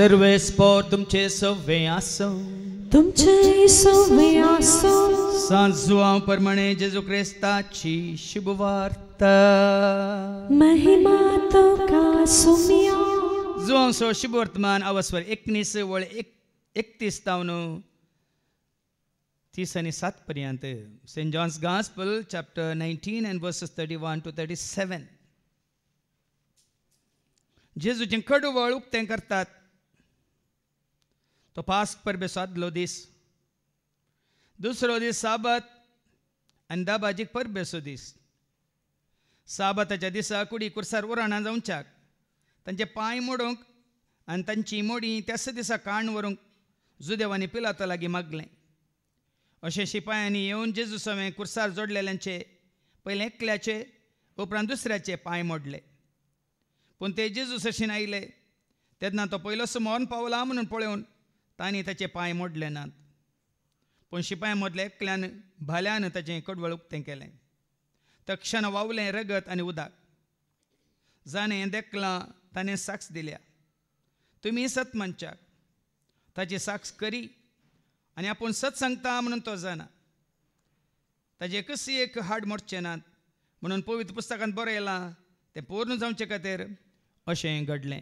सर्वे spore तुमचे सव्वे आसो तुमचे सव्वे आसो सांजुआ परमणे जेजू क्रिस्ताची शुभवार्ता महिमा तो का सुमिया सो शुभ वर्तमान अवस्वर एकनीस वळ एक एकतीस तावन तीस आणि सात पर्यंत saint John's gospel chapter nineteen and verses thirty one to thirty seven जेजूचे कडू वळ उक्तें करतात तो Páscoa लो दिस दुसरो दीस साबत आनी दाबाजीक परबेसो दीस साबताच्या दिसा कुडी कुरसार उराणा जाऊच्याक तांचे पांय मोडूंक आणि तांची मोडी त्याच दिसा काण व्हरूंक जुदेवांनी पिलाता लागी मागलें अशे शिपायांनी येवन सवे कुरसार जोडलेल्यांचे पहिले एकल्याचे उपरांत दुसऱ्याचे पांय मोडले पूण ते जेजूस आयले तेन्ना तो पयलोसो मोन पावला म्हणून पळोवन तांणी ताचे पांय मोडले नात पूण शिपाय मदल्या एकल्यान भाल्यान ताचें कडवळ उक्तें केलें तक्षण वावलें रगत आनी उदक जाणें देखलां ताणें साक्ष दिल्या तुमी मनशाक ताची साक्ष करी आनी आपूण सत सांगता म्हणून तो जाणा ताजे कसली एक हाड मोडचे नात म्हणून पवित्र पुस्तकांत बरयलां तें पूर्ण जावचे खातीर अशें घडलें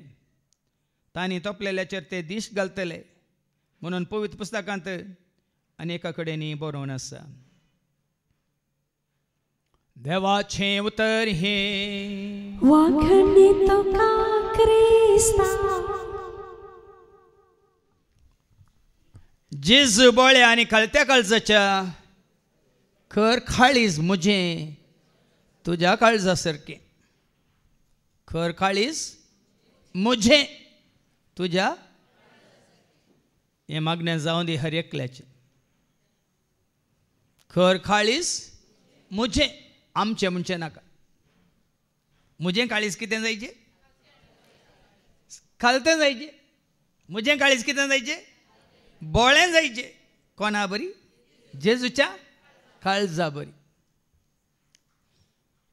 तांणी तोपलेल्याचेर ते दीश घालतले म्हणून पवित्र पुस्तकांत अनेका कडेनी बरोवन आसा देवाचे उतर हे जिज तुका आणि आणि खलत्या काळजाच्या खर खाळीज मुझे तुझ्या काळजा सारखे खर खाळीज मुझे तुझ्या हे मागण्या जाऊन दे हर एकल्याचे खर खाळीस मुझे आमचे म्हणचे नाका मुझे काळीस कितें जायचे खालते जायचे मुझे काळीस कितें जायचे बोळे जायचे कोणा बरी जेजूच्या काळजा बरी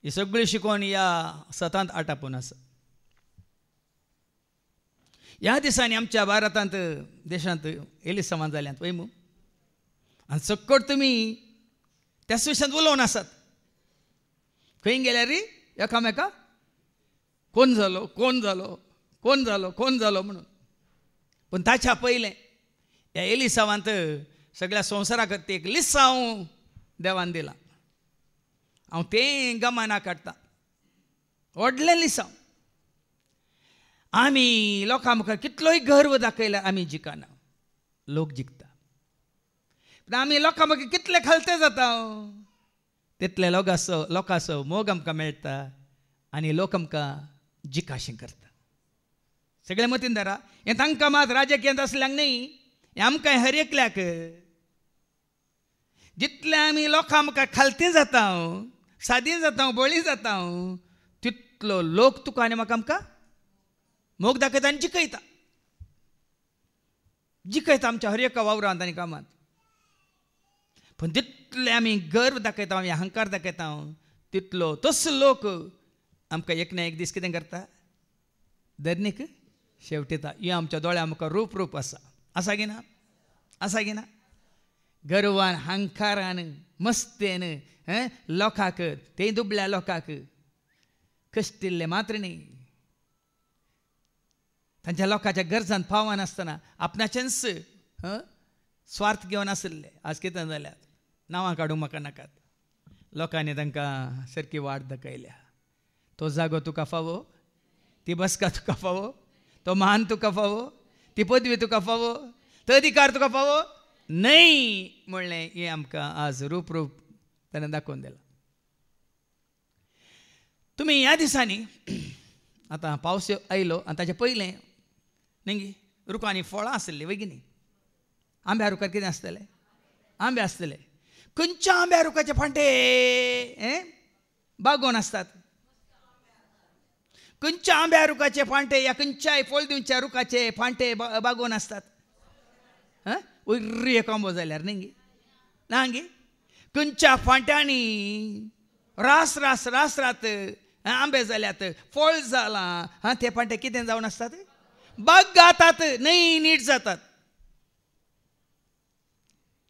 ही सगळी शिकवण या सतांत आटापून आसा ह्या दिसांनी आमच्या भारतांत देशांत एलीस समान जाल्यांत वैमू आनी सक्कट तुमी त्या विशयांत उलोवन आसात खंय गेल्यार कोण जालो कोण जालो कोण जालो कोण जालो म्हणून पूण ताच्या पयलें ह्या एलिसावांत सगळ्या संवसारा खातीर एक लिस्सांव देवान दिला हांव तें गमाना काडटा व्हडलें लिसांव आमी लोकां मुखार कितलोय गर्व दाखयला आम्ही जिकाना लोक जिखता आम्ही आमी लोकां कितले खालते जाता तितले लोकांसो लोकांसो मोग आमकां मेळटा आनी लोक आमकां जिकाशें करता सगळे मतीन धरा हें तांकां मात राजकीयांत असल्यांक न्ही हें आमकां हर एकल्याक जितले आमी लोकां मुखार खालती जाता सादी जाता बळी जाता तितलो लोक तुका आनी म्हाका आमकां मोग दाखयता आनी जिकयता जिकयता आमच्या हर एका वावरांत आनी कामांत पूण तितले आमी गर्व दाखयता आमी अहंकार दाखयता तितलो तस लोक आमकां एक ना एक दीस कितें करता धरणीक शेवटीता ह्यो आमच्या दोळ्या मुखार रूप रूप आसा आसा की ना आसा की ना गर्वान हंकारान मस्तेन लोकांक ते दुबल्या लोकांक कष्टिल्ले मात्र न्ही तांच्या लोकांच्या गरजां पावन असताना आपणाचेच स्वार्थ घेवन आसले आज कितें जाल्यात नांवां काडूंक म्हाका नाकात लोकांनी तांकां सारकी वाट दाखयल्या तो जागो तुका फावो ती बसका तुका फावो तो मान तुका फावो ती पदवी तुका फावो तो अधिकार तुका फावो न्हय म्हणलें हें आमकां आज रूप रूप ताणें दाखोवन दिलां तुमी ह्या दिसांनी आतां पावस आयलो आनी ताचे पयलें नेंगी रुखांनी फळां आसलीं वेगिनी आंब्या रुखार कितें आसतलें आंबे आसतले खंयच्या आंब्या रुखाचे फांटे हे बागोन आसतात खंयच्या आंब्या रुखाचे फांटे या खंयच्याय फोळदिवच्या रुखाचे फांटे बागोन आसतात हां उर्री एक आंबो जाल्यार न्ही नांगी खंयच्या फांट्यांनी रास रास रास रात आंबे जाल्यात फळ जालां हां ते फांटे कितें जावन आसतात बागातात नाही नीड जातात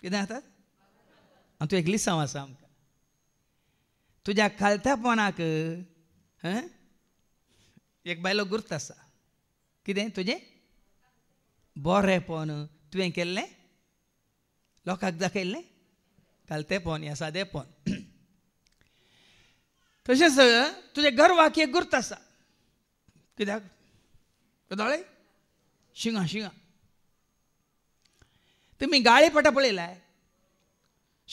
किदातात ಅಂತ ಎಗ್ಲಿ ಸಾವಾ ಸಾಮ್ಕ ತುಜಾ ಖಲ್ತಾ ಪಣಾಕ ಹ ಏಕ್ ಬೈಲೋ ಗುರ್ತಸಾ ಕಿದೇ ತುಜೇ ಬರ್ ರೆ ಪಣ ತುವೆ ಕಲ್ಲೆ ಲೋಕ ಅದಕಲ್ಲೆ ಖಲ್ತೆ ಪೋನಿಯಾ ಸಾದೆ ಪಣ ತುಶೆಸ ತುಜೇ گھر ವಾಕೆ ಗುರ್ತಸಾ ಕಿದಾಗ ಬದಳೆ शिंगा शिंगा तुम्ही गाळीपटा पळयलाय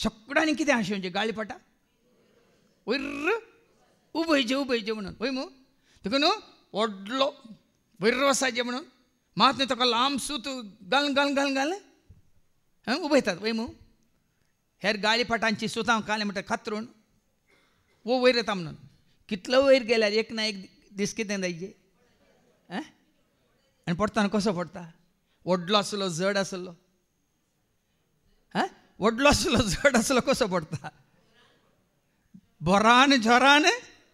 सगळ्यांनी कितें म्हणजे गाळीपटा वयर उबयचे जे म्हणून पळय मू तुका न्हू व्हडलो वसायचे म्हणून मात न्हू लांब सूत घाल घाल घाल घाल उभयतात वै मू हेर गाळीपटांची सुतां काले म्हणटा खात्रून वो वयर येता म्हणून कितलो वैर गेल्यार एक ना एक दीस कितें जायचे आनी पडटा कसो पडता व्हडलो असलो जड असलो आं व्हडलो जड जड आसलो कसो पडता बरान पडून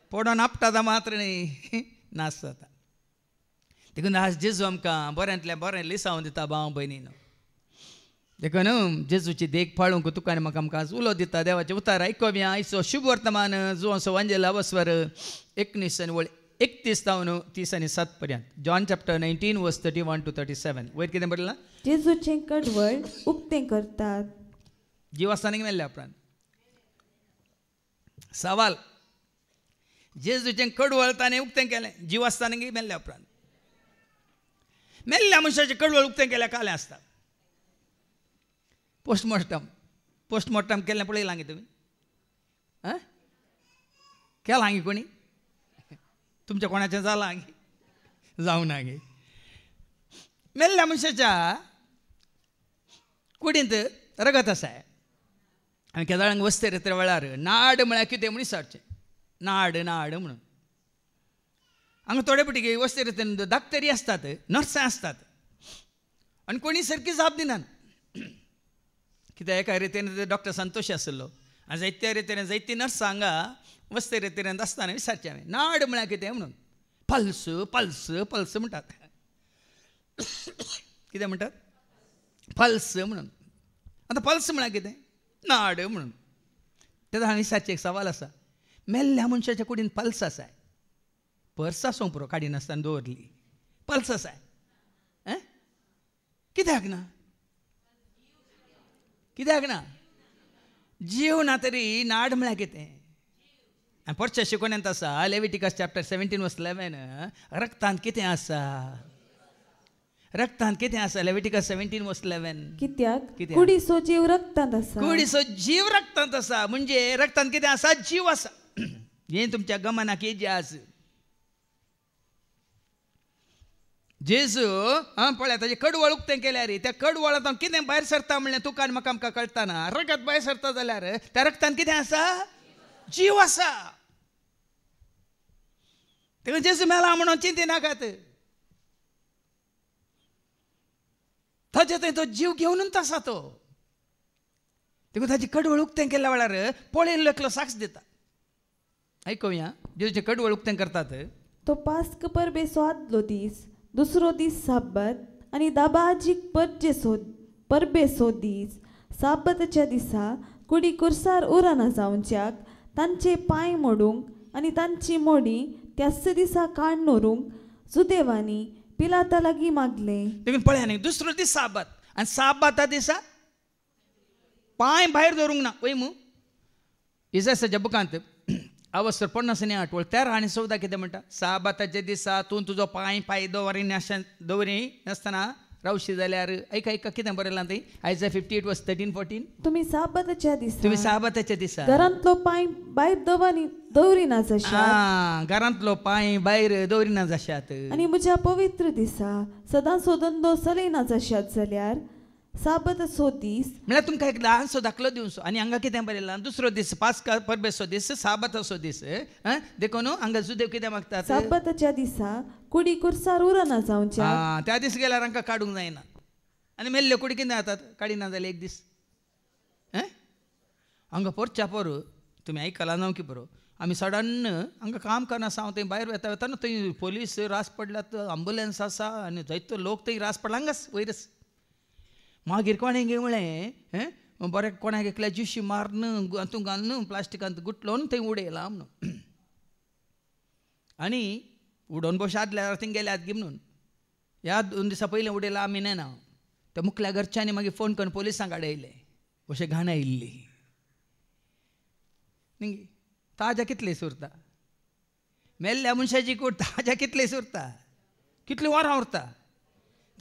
पडोन दा मात्र न्ही नास जाता देखून आज जेजू आमकां बऱ्यांतल्या बरें लिसांव दिता भाव भयणीन देखून जेजूची देख पाळूंक तुका आनी म्हाका आमकां उलो दिता देवाचे उतार आयकोव्या आयचो शुभ वर्तमान असो वांजेला वस्वर एकनीस आनी वळ एकतीस जावन तीस आनी सात पर्यंत John chapter nineteen verse thirty one to thirty seven वयर कितें बरयलां जेजूचें कडवळ उक्तें करतात जीव मेल्ले मेल्ल्या उपरांत सवाल जेजूचे कडवळ ताणे उक्तें केलें जीव मेल्ल्या उपरांत मेल्ल्या मनशाचें कडवळ उक्तें केल्या कालें आसता पोस्टमॉर्टम पोस्टमॉर्टम केल्लें पळयलां गे तुमी आं केलां कोणी तुमच्या कोणाच्या जाला जाऊ जाऊन मेल्ल्या मनशाच्या कुडींत रगत आसा आणि केदाळांक वस्ते रेत्रे वेळार नाड म्हळ्यार कितें म्हण विचारचें नाड नाड म्हणून हांगा थोडे पटी वस्ते रेत दाक्तरी आसतात नर्सां आसतात आनी कोणी सारकी जाप दिनात कित्याक एका रितीन डॉक्टर संतोश आसलो ಜೈತ್ಯ जैत्य ಜೈತಿನ ಸಾಂಗ वस्ते रेतेरेंत आसतना विचारचें नाड म्हणा किती म्हणून पल्स पल्स पल्स म्हणतात किती म्हणतात पल्स म्हणून आता पल्स म्हणा किती नाड म्हणून तेका हांवें साचे एक सवाल असा मेल्ल्या मनशाच्या कुडीन पल्स आसाय पर्स असो पुरो काडिनासतना दवरली पल्स आसाय कित्याक ना कित्याक ना जीव ना तरी జీవున అతడి आणि पुढच्या शिकवण्यांत आसा Leviticus chapter seventeen verse eleven रक्तांत कितें आसा रक्तांत कितें आसा लेविटिकस सेवेंटीन वर्स इलेवन कित्याक कुडीसो जीव रक्तांत आसा कुडीसो जीव रक्तांत आसा म्हणजे रक्तांत कितें आसा जीव आसा हे तुमच्या गमनाक हेजी आसा जेजू हां पळया ताजे कडवळ वळूक तें केल्या रे त्या कड कितें भायर सरता म्हणलें तुका म्हाका आमकां कळटाना रगत भायर सरता जाल्यार त्या रगतान कितें आसा जीव आसा तेका जेजू मेला म्हणून चिंती नाकात ताजे थंय तो जीव घेवनूच आसा तो तेका ताजी कडवळ उक्तें केल्या वेळार पळयल्लो एकलो साक्ष दिता आयकुया जेजूचे कडवळ उक्तें करतात तो पास्क पर बेस्वाद लो दीस दुसरो दीस साबत आणि दाबाजीक परजे सोद परबे सोदीस साबतच्या दिसा कुडी कुर्सार उराना जावच्याक तांचे पांय मोडूंक आनी तांची मोडी त्याच दिसा काण नोरूंक जुदेवानी पिलाता लागीं मागले देखून पळया न्ही दुसरो दीस साबत आनी साबाता दिसा पांय भायर दवरूंक ना पळय मू इजासाच्या बुकांत अवसर पन्नास आणि आठवळ त्या राणी सौदा किती म्हणटा साबाताच्या दिसातून तुजो पांय पाय दवरी नशा दवरी नसताना रावशी जाल्यार ऐका ऐका कितें बरयलां थंय आयज fifty eight verse thirteen fourteen तुमी साबाताच्या दिसा तुमी साबाताच्या दिसा घरांतलो पांय भायर दवरी दवरिना जशात घरांतलो पांय भायर दवरिना जशात आनी म्हज्या पवित्र दिसा सदां सोदन दो चलयना जशात जाल्यार साबत सो दीस म्हळ्यार तुमकां एक ल्हानसो दाखलो दिवचो आनी हांगा कितें बरयलां दुसरो दीस पास्का परबेसो दीस असो दीस देखून हांगा सुदेव कितें मागतात साबताच्या दिसा कुडी कुरसार उरना जावच्या त्या दीस गेल्यार हांकां काडूंक जायना आनी मेल्ल्यो कुडी कितें जातात ना जाल्यार एक दीस हांगा पोरच्या पोर तुमी आयकला ना की बरो आमी सडन हांगा काम करना सांग थंय भायर वेता वेताना थंय पोलीस रास पडल्यात ॲम्ब्युलन्स आसा आनी जायतो लोक थंय रास पडला हांगाच वयरच मागीर कोणें गिवळें बरें कोणाक एकल्या जिशी मारन हातूंत घालन प्लास्टिकांत गुटलोवन थंय उडयलां म्हणून आनी उडोवन बशांतल्या थिंग गेल्यात गे म्हणून ह्या दोन दिसा पयलीं उडयलां आमी नेना त्या मुखल्या घरच्यांनी मागीर फोन करून पोलिसांक आडयले अशें घाण आयिल्ली न्ही ताज्या कितली सुरता मेल्ल्या मनशाची कूड ताज्या कितली सुरता कितलीं वरां उरता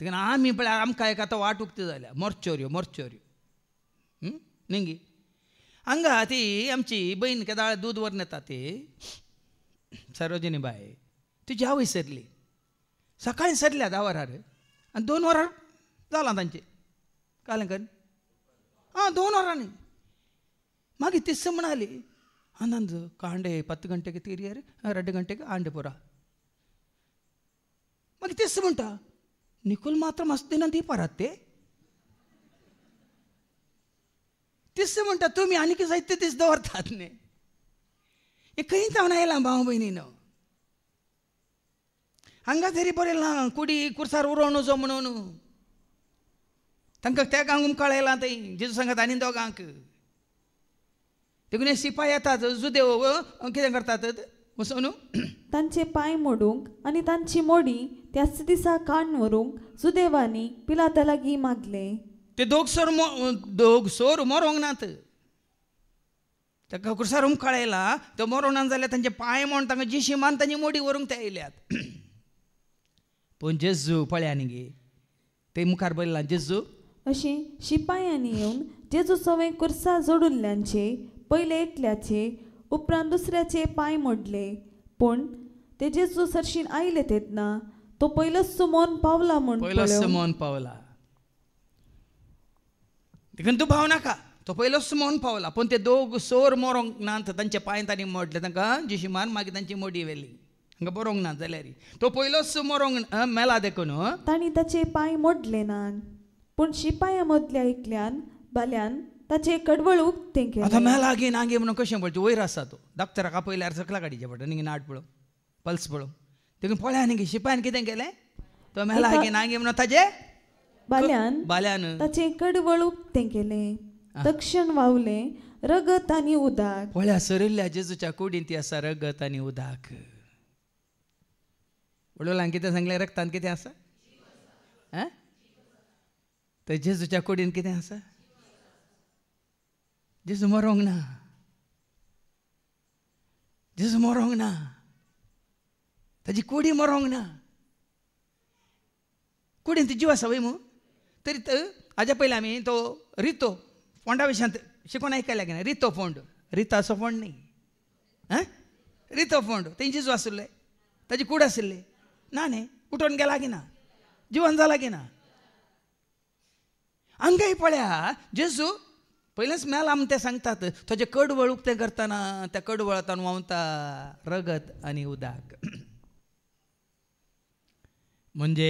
అందుకని काय ఇప్పుడు वाट वाट వాటుక్తి झाल्या मोर्चोऱ्यो मोर्चोऱ्यो निंगी हांगा ती आमची बहीण केदाळ दूद व्हरून येता ती सरोजिनी बाय ती आवय सरली सकाळी सरल्या धा वरार आनी दोन वरार जालां तांचे कालंकन आं दोन वरांनी मागीर ती म्हणाली आनंद कांडे पत्त घंटेक तिरी रे रेड गंटेक आंडे पुरा मागीर तिस्स म्हणटा నిఖుల్ మాత్రం ती परत ते तिस म्हणतात तुम्ही आणखी साहित्य तेच दवरतात ने हे खंयच हांव भाव भयणीनं हांगा तरी बरयलें ना कुडी कुर्सार उरोव नजो म्हणून तांकां त्या गांगूम कळयलां थंय जिजू सांगात आनी दोगांक देखून हे सिपाय येतात जुदेव कितें करतात वसोनू तांचे पाय मोडूंक आणि त्यांची मोडी त्याच दिसा कान व्हरूंक सुदैवानी पिलाता लागीं मागले ते दोग सोर मरोंक नात ताका खुर्सार हुमकाळ येला तो मोरोंक ना जाल्यार तांचे पाय मोडून तांकां जी शिमान तांची मोडी व्हरूंक ते आयल्यात पूण जेजू पळया न्ही गे ते मुखार बरयलां जेजू अशी शिपायांनी येवन जेजू सवय कुर्सा जोडुल्ल्यांचे पयले एकल्याचे उपरांत दुसऱ्याचे पांय मोडले पूण तेजे जो सरशीन आयले तेतना तो पयलोच सुमोन पावला म्हूण पहिलं सुमोन पावला देखून तूं भावनाका तो पहिलं सुमोन पावला पूण ते दोग सोर मोरोंक ना तांचे पांय तांणी मोडले तांकां जिशिमान मागीर तांची मोडी व्हेली हांगा बरोंक ना जाल्यार तो पयलोच मोरोंक मेला देखून तांणी ताचे पांय मोडले ना पूण शिपाया मदल्या ऐकल्यान बाल्यान ताचे कडवळूक तेंके आतां मेलागे नागे म्हणून कशें पळोवचें वयर आसा तो का आपयल्यार सकला गाडीचे पडटा न्ही नाट पळोवं पल्स पळोवन ते पळ्या न्ही शिपायन कितें केलें तो मेलागे आगे म्हणून ताजे बाल्यान बाल्यान ताचे कडवळूक केलें तक्षण वावले रगत आनी उदक पळ्या सरिल्ल्या जेजूच्या कुडीन ती आसा रगत आनी उदक वडोलांक कितें सांगलें रक्तान कितें आसा आं तर जेजूच्या कुडीन कितें आसा Diyos umorong na. Diyos तजी na. त्याची कुडी मरोंग ना कुडीन ती जीवा सवय मग तरी तर हाज्या पयलीं आमी तो रितो फोंडा विशांत शिकोवन आयकल्या की ना रितो फोंड रिताचो फोंड न्ही आं रितो फोंड तेंची जीव आसले ताजी कूड आशिल्ली ना न्ही उठोवन गेला की ना जिवन जाला की ना आमकांय पळया जेजू पयलेंच आम ते सांगतात कड कडवळूक तें करताना त्या कडवळतान व्हांवता रगत आनी उदाक म्हणजे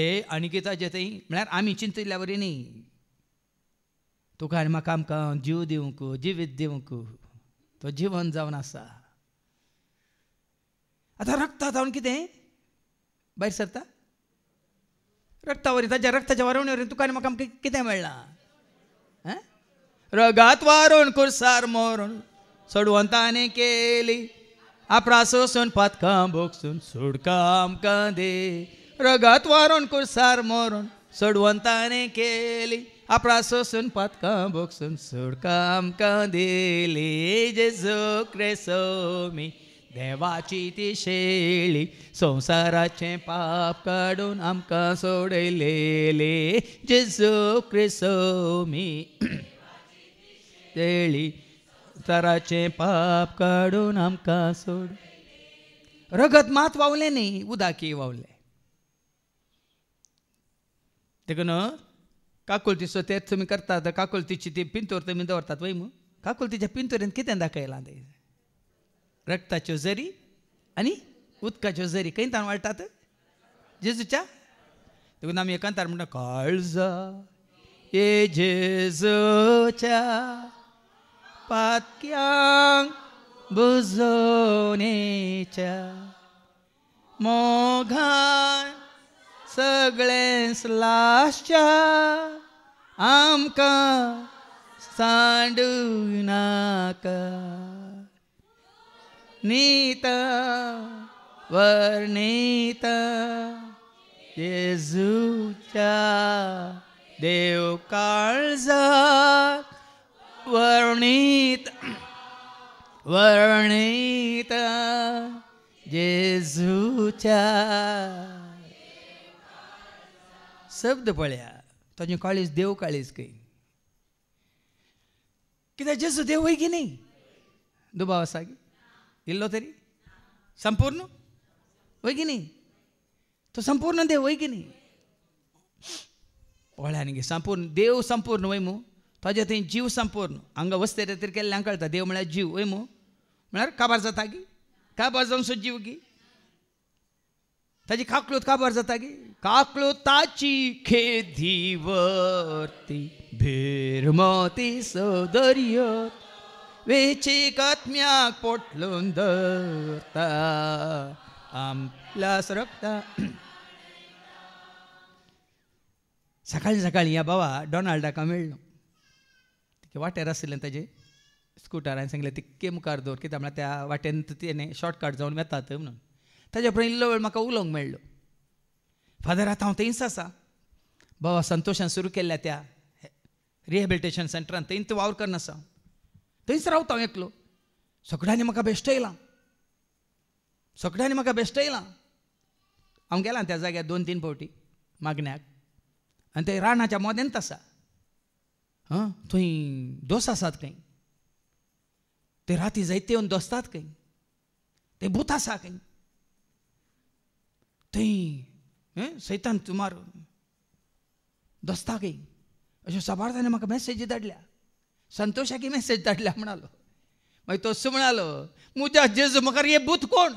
जे थंय म्हळ्यार आमी चिंतिल्ल्या वरी न्ही तुका आनी म्हाका आमकां जीव दिवंक जिवीत दिवंक तो जीवन जावन आसा आतां रक्ता जावन कितें भायर सरता रक्ता वरी ताच्या रक्ताच्या वरवणी वरी तुका आनी म्हाका कितें मेळ्ळां रगात वारून कुर्सार मोरून सोडवंतांनी केली आपरा सोसून पातकां भोगसून सुडकाम आमकां दे रगात वारून कुर्सार मोरून सोडवंतांनी केली आपरा सोसून पातकां भोगसून सुडकाम आमकां दिली जेजू क्रेसो मी देवाची ती शेळी संसाराचे पाप काडून आमकां सोडलेले जेजू क्रेसो शेळी तराचे पाप काढून आमका सोड रगत मात वावले नाही उदाकी वावले देखून काकुलतीचं तेच तुम्ही करतात काकुलतीची ती पिंतोर तुम्ही दवरतात वय मग काकुलतीच्या पिंतोरेन कितें दाखयला ते रक्ताच्यो जरी आणि उदकाच्यो जरी खंय वाटतात वाळटात जेजूच्या देखून आम्ही एकांतार म्हणटा काळजा ये जेजूच्या पाक्यां बुजवण्याच्या मोघान सगळे लाशच्या आमकां सांडू नाका नीता वर्णिता येजूच्या देव काळजात वर्णित वर्णित जेजूच्या शब्द पळ्या ताजे काळीज देव काळीज कै कित्याक जेजू देव की नाही दुबाव असा की इल्लो तरी संपूर्ण होय की नाही तो संपूर्ण देव होय की नाही पळ्यान गे संपूर्ण देव संपूर्ण होय मू ताजे थंय जीव संपूर्ण हांगा वस्ते रेतीर केल्ल्यान कळटा देव म्हळ्यार जीव वय मू म्हळ्यार काबार जाता गी काबार जावन सो जीव गी ताजी काकलूत काबार जाता गी काकलुताची भेर भिरमती सौदर्य वेची कात्म्याक पोटलून धरता आपल्या सकाळी सकाळी या बाबा डॉनाल्डाक मेळ्ळो किंवा वाटेर आशिल्लें ताजे स्कूटर हांवें सांगले ती मुखार कार दवर कित्याक म्हळ्यार त्या वाटेन तेणें शॉर्टकट जावन येता थंय म्हणून ताज्या फुडें इल्लो वेळ म्हाका उलोवंक मेळ्ळो फादर आतां हांव थंयच आसा बाबा संतोशान सुरू केल्ल्या त्या रिहेबिलिटेशन सेंटरान थंयच वावर करनासा थंयच रावता हांव एकलो सगळ्यांनी म्हाका बेश्ट येयलां सगळ्यांनी म्हाका बेश्ट येयलां हांव गेलां त्या जाग्यार दोन तीन फावटी मागण्याक आनी ते रानाच्या मोदेंत आसा हां थंय दोस आसात काही ते राती जायते येवन दोस्तात काही ते भूत आसा काय थंय सैतान सुमार दोस्ता काही अशा साबार म्हाका मॅसेजी धाडल्या की मॅसेज धाडल्या म्हणालो मागीर तो म्हणालो मुज्या जेजू मुखार हे भूत कोण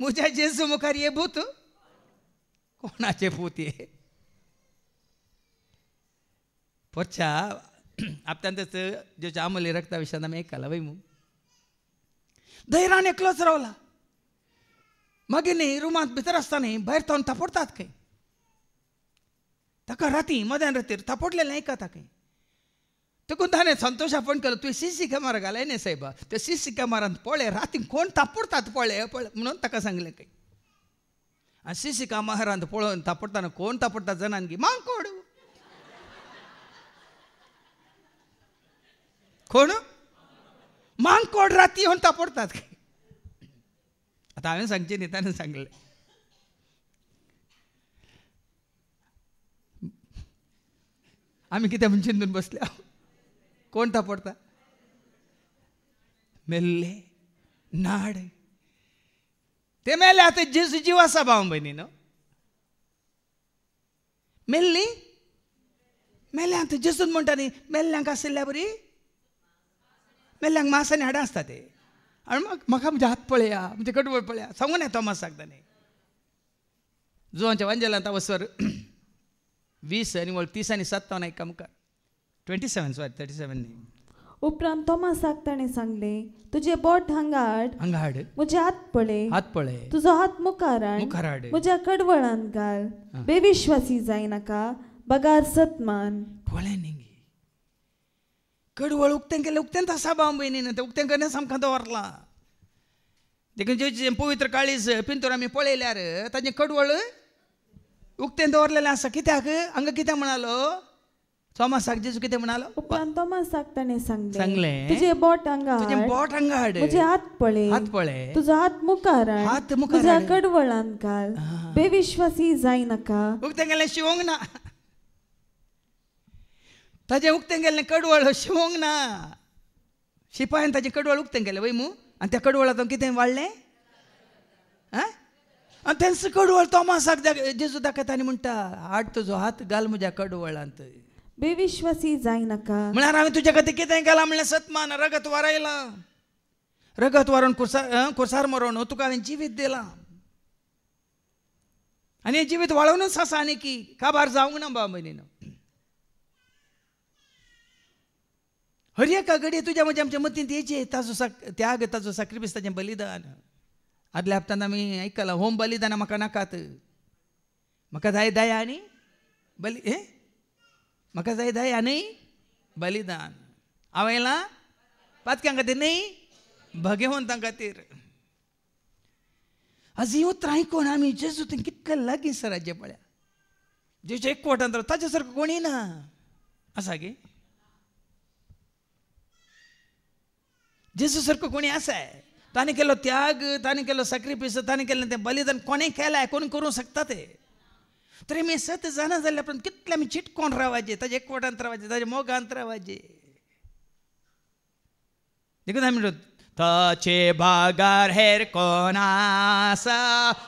मुज्या जेजू मुखार हे भूत कोणाचे भूत हे వచ్చా అత్యంత జాములు ఇరక్త విషాదమే కలవేము धैर्याने क्लोज रावला मागे न्ही रुमात भितर असताना भायर तोंड थापोडतात खंय ताका राती मध्यान रातीर थापोडलेलें आयकता खंय देखून ताणें संतोश आपण केलो सी सी कॅमेरा घालाय ना साहेबा त्या सी कॅमेरान पळय राती कोण थापोडतात पळय पळय म्हणून ताका सांगलें आणि सी सी कॅमेरांत पळोवन थापोडटाना कोण थापोडटा जणांगी मांकोड कोण मांग कोण राती येऊन तापडतात आता हांवें सांगचे नेत्यानं सांगले आम्ही किती म्हणजे चिंतून बसल्या कोण तापडता मेल्ले नाड ते मेले आता जीस जीव असा भाव बहिणी न मेल्ली मेल्ले आता जेसून म्हणटा न्ही मेल्ल्यांक आशिल्ल्या बरी नाल्याक मास आनी आसता ते आनी म्हाका म्हजे हात पळया म्हजे कटवळ पळया सांगून येता मासाक ताणें जुवांच्या जुवांच्या आतां वसर वीस आनी वळ तीस आनी सत्तावन एक मुखार twenty seven sorry thirty seven न्ही उपरांत तोमासाक ताणें सांगलें तुजे बोट हांगा हाड हांगा हाड म्हजे हात पळय हात पळय तुजो हात मुखार हाड मुखार हाड म्हज्या कडवळान घाल बेविश्वासी जायनाका बगार सतमान पळय न्ही కడువాడు ఉక్తెంకెళ్ళి ఉక్తెంత సభాంబోయి నేనంత ఉక్తెంకనే సమకంత వరలాం देखून जे पवित्र काळीज पिंतूर आम्ही पळयल्यार ताजे कडवळ उक्तें दवरलेलें आसा कित्याक हांगा कितें म्हणालो सोमासाक जेजू कितें म्हणालो उपरांत थॉमासाक ताणें सांगलें सांगलें तुजें बोट हांगा बोट हांगा हाड तुजें हात पळय हात पळय तुजो हात मुखार हात मुखार तुज्या कडवळान काल बेविश्वासी जायनाका उक्तें गेलें शिवोंक ना ताजे उक्तें गेलें कडवळ शिवोंक ना शिपायान ताजें कडवळ उक्तें गेलें वय मू आनी त्या कडवळांतून कितें वाडलें आं आनी तेंचो कडवळ तोमासाक जेजू दाखयता आनी म्हणटा हाड तुजो हात घाल म्हज्या कडवळांत बेविश्वासी जायनाका म्हळ्यार हांवें तुज्या खातीर कितें केलां म्हणल्यार सत्मान रगत वारयलां रगत वारोवन कुरसार कुरसार मरोवन तुका हांवें जिवीत दिलां आनी जिवीत वाळोवनूच आसा आनी की काबार जावंक ना बाबा बहिणीनं हर एका घडी तुझ्या म्हणजे आमच्या मतीन यायचे ताजो साक त्याग ताजो साक्रिफिस्ताचें बलिदान आदल्या हप्तान आमी आयकलां होम बलिदान म्हाका नाकात म्हाका जाय दया आनी बली हे म्हाका जाय दया न्हय बलिदान हांव येलां पातक्यां खातीर भगे भगवंतां खातीर आज उतरां त्रायकोन आमी जेजूतून कितले लागीं राज्य पळया जेजू एक वोटांतर ताचे सारको कोणी ना आसा गे कोणी कोणी आहे ताने केलं त्याग ताने केलं सॅक्रिफिस ताने केलं ते बलिदान कोणी केलाय कोणी करू शकता ते तरी मी सत जाणं झालं पण कितले चिटकोण रावायचे त्याचे एकवट रावायचे ताजे मोगांत रावायचे आम्ही ताचे भागार हेर कोणासा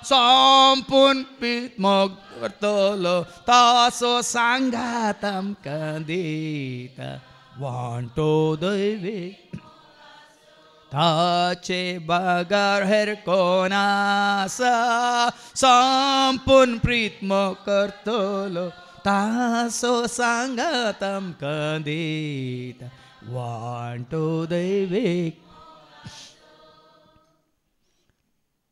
संपून पीत मोग करतलो तसो सांगा आमकां दिता वांटो दैवे ताचे बागार हेर कोणा प्रीत मग करतोलो तासो सांगत कदीत वाटो दैवे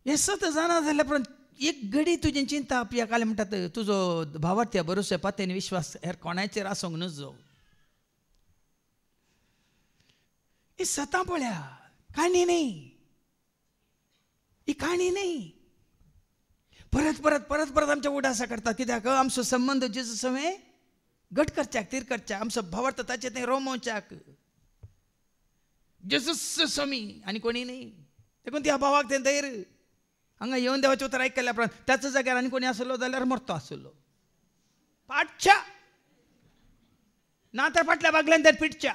हे सत जाणार झालं पण एक घडी तुझी चिंता आपल्या म्हणतात तुझो भावार्थ्या भरोसे पाते विश्वास हेर कोणाचे असूक नुझो हे सता पळ्या कहाणी नाही ही कहाणी नाही परत परत परत परत आमच्या उडासा करतात कित्याक आमचो संबंध जे मे घट करच्याक तीर करच्या आमचो भावार्थ ताचे ते रोमोच्याक जेजूस स्वामी आणि कोणी नाही देखून त्या भावाक ते दैर हांगा येऊन देवाचे उतर आयकल्या उपरांत त्याच जाग्यार आणि कोणी आसलो जाल्यार मरतो असलो पाठच्या ना तर फाटल्या बागल्यान तर पिटच्या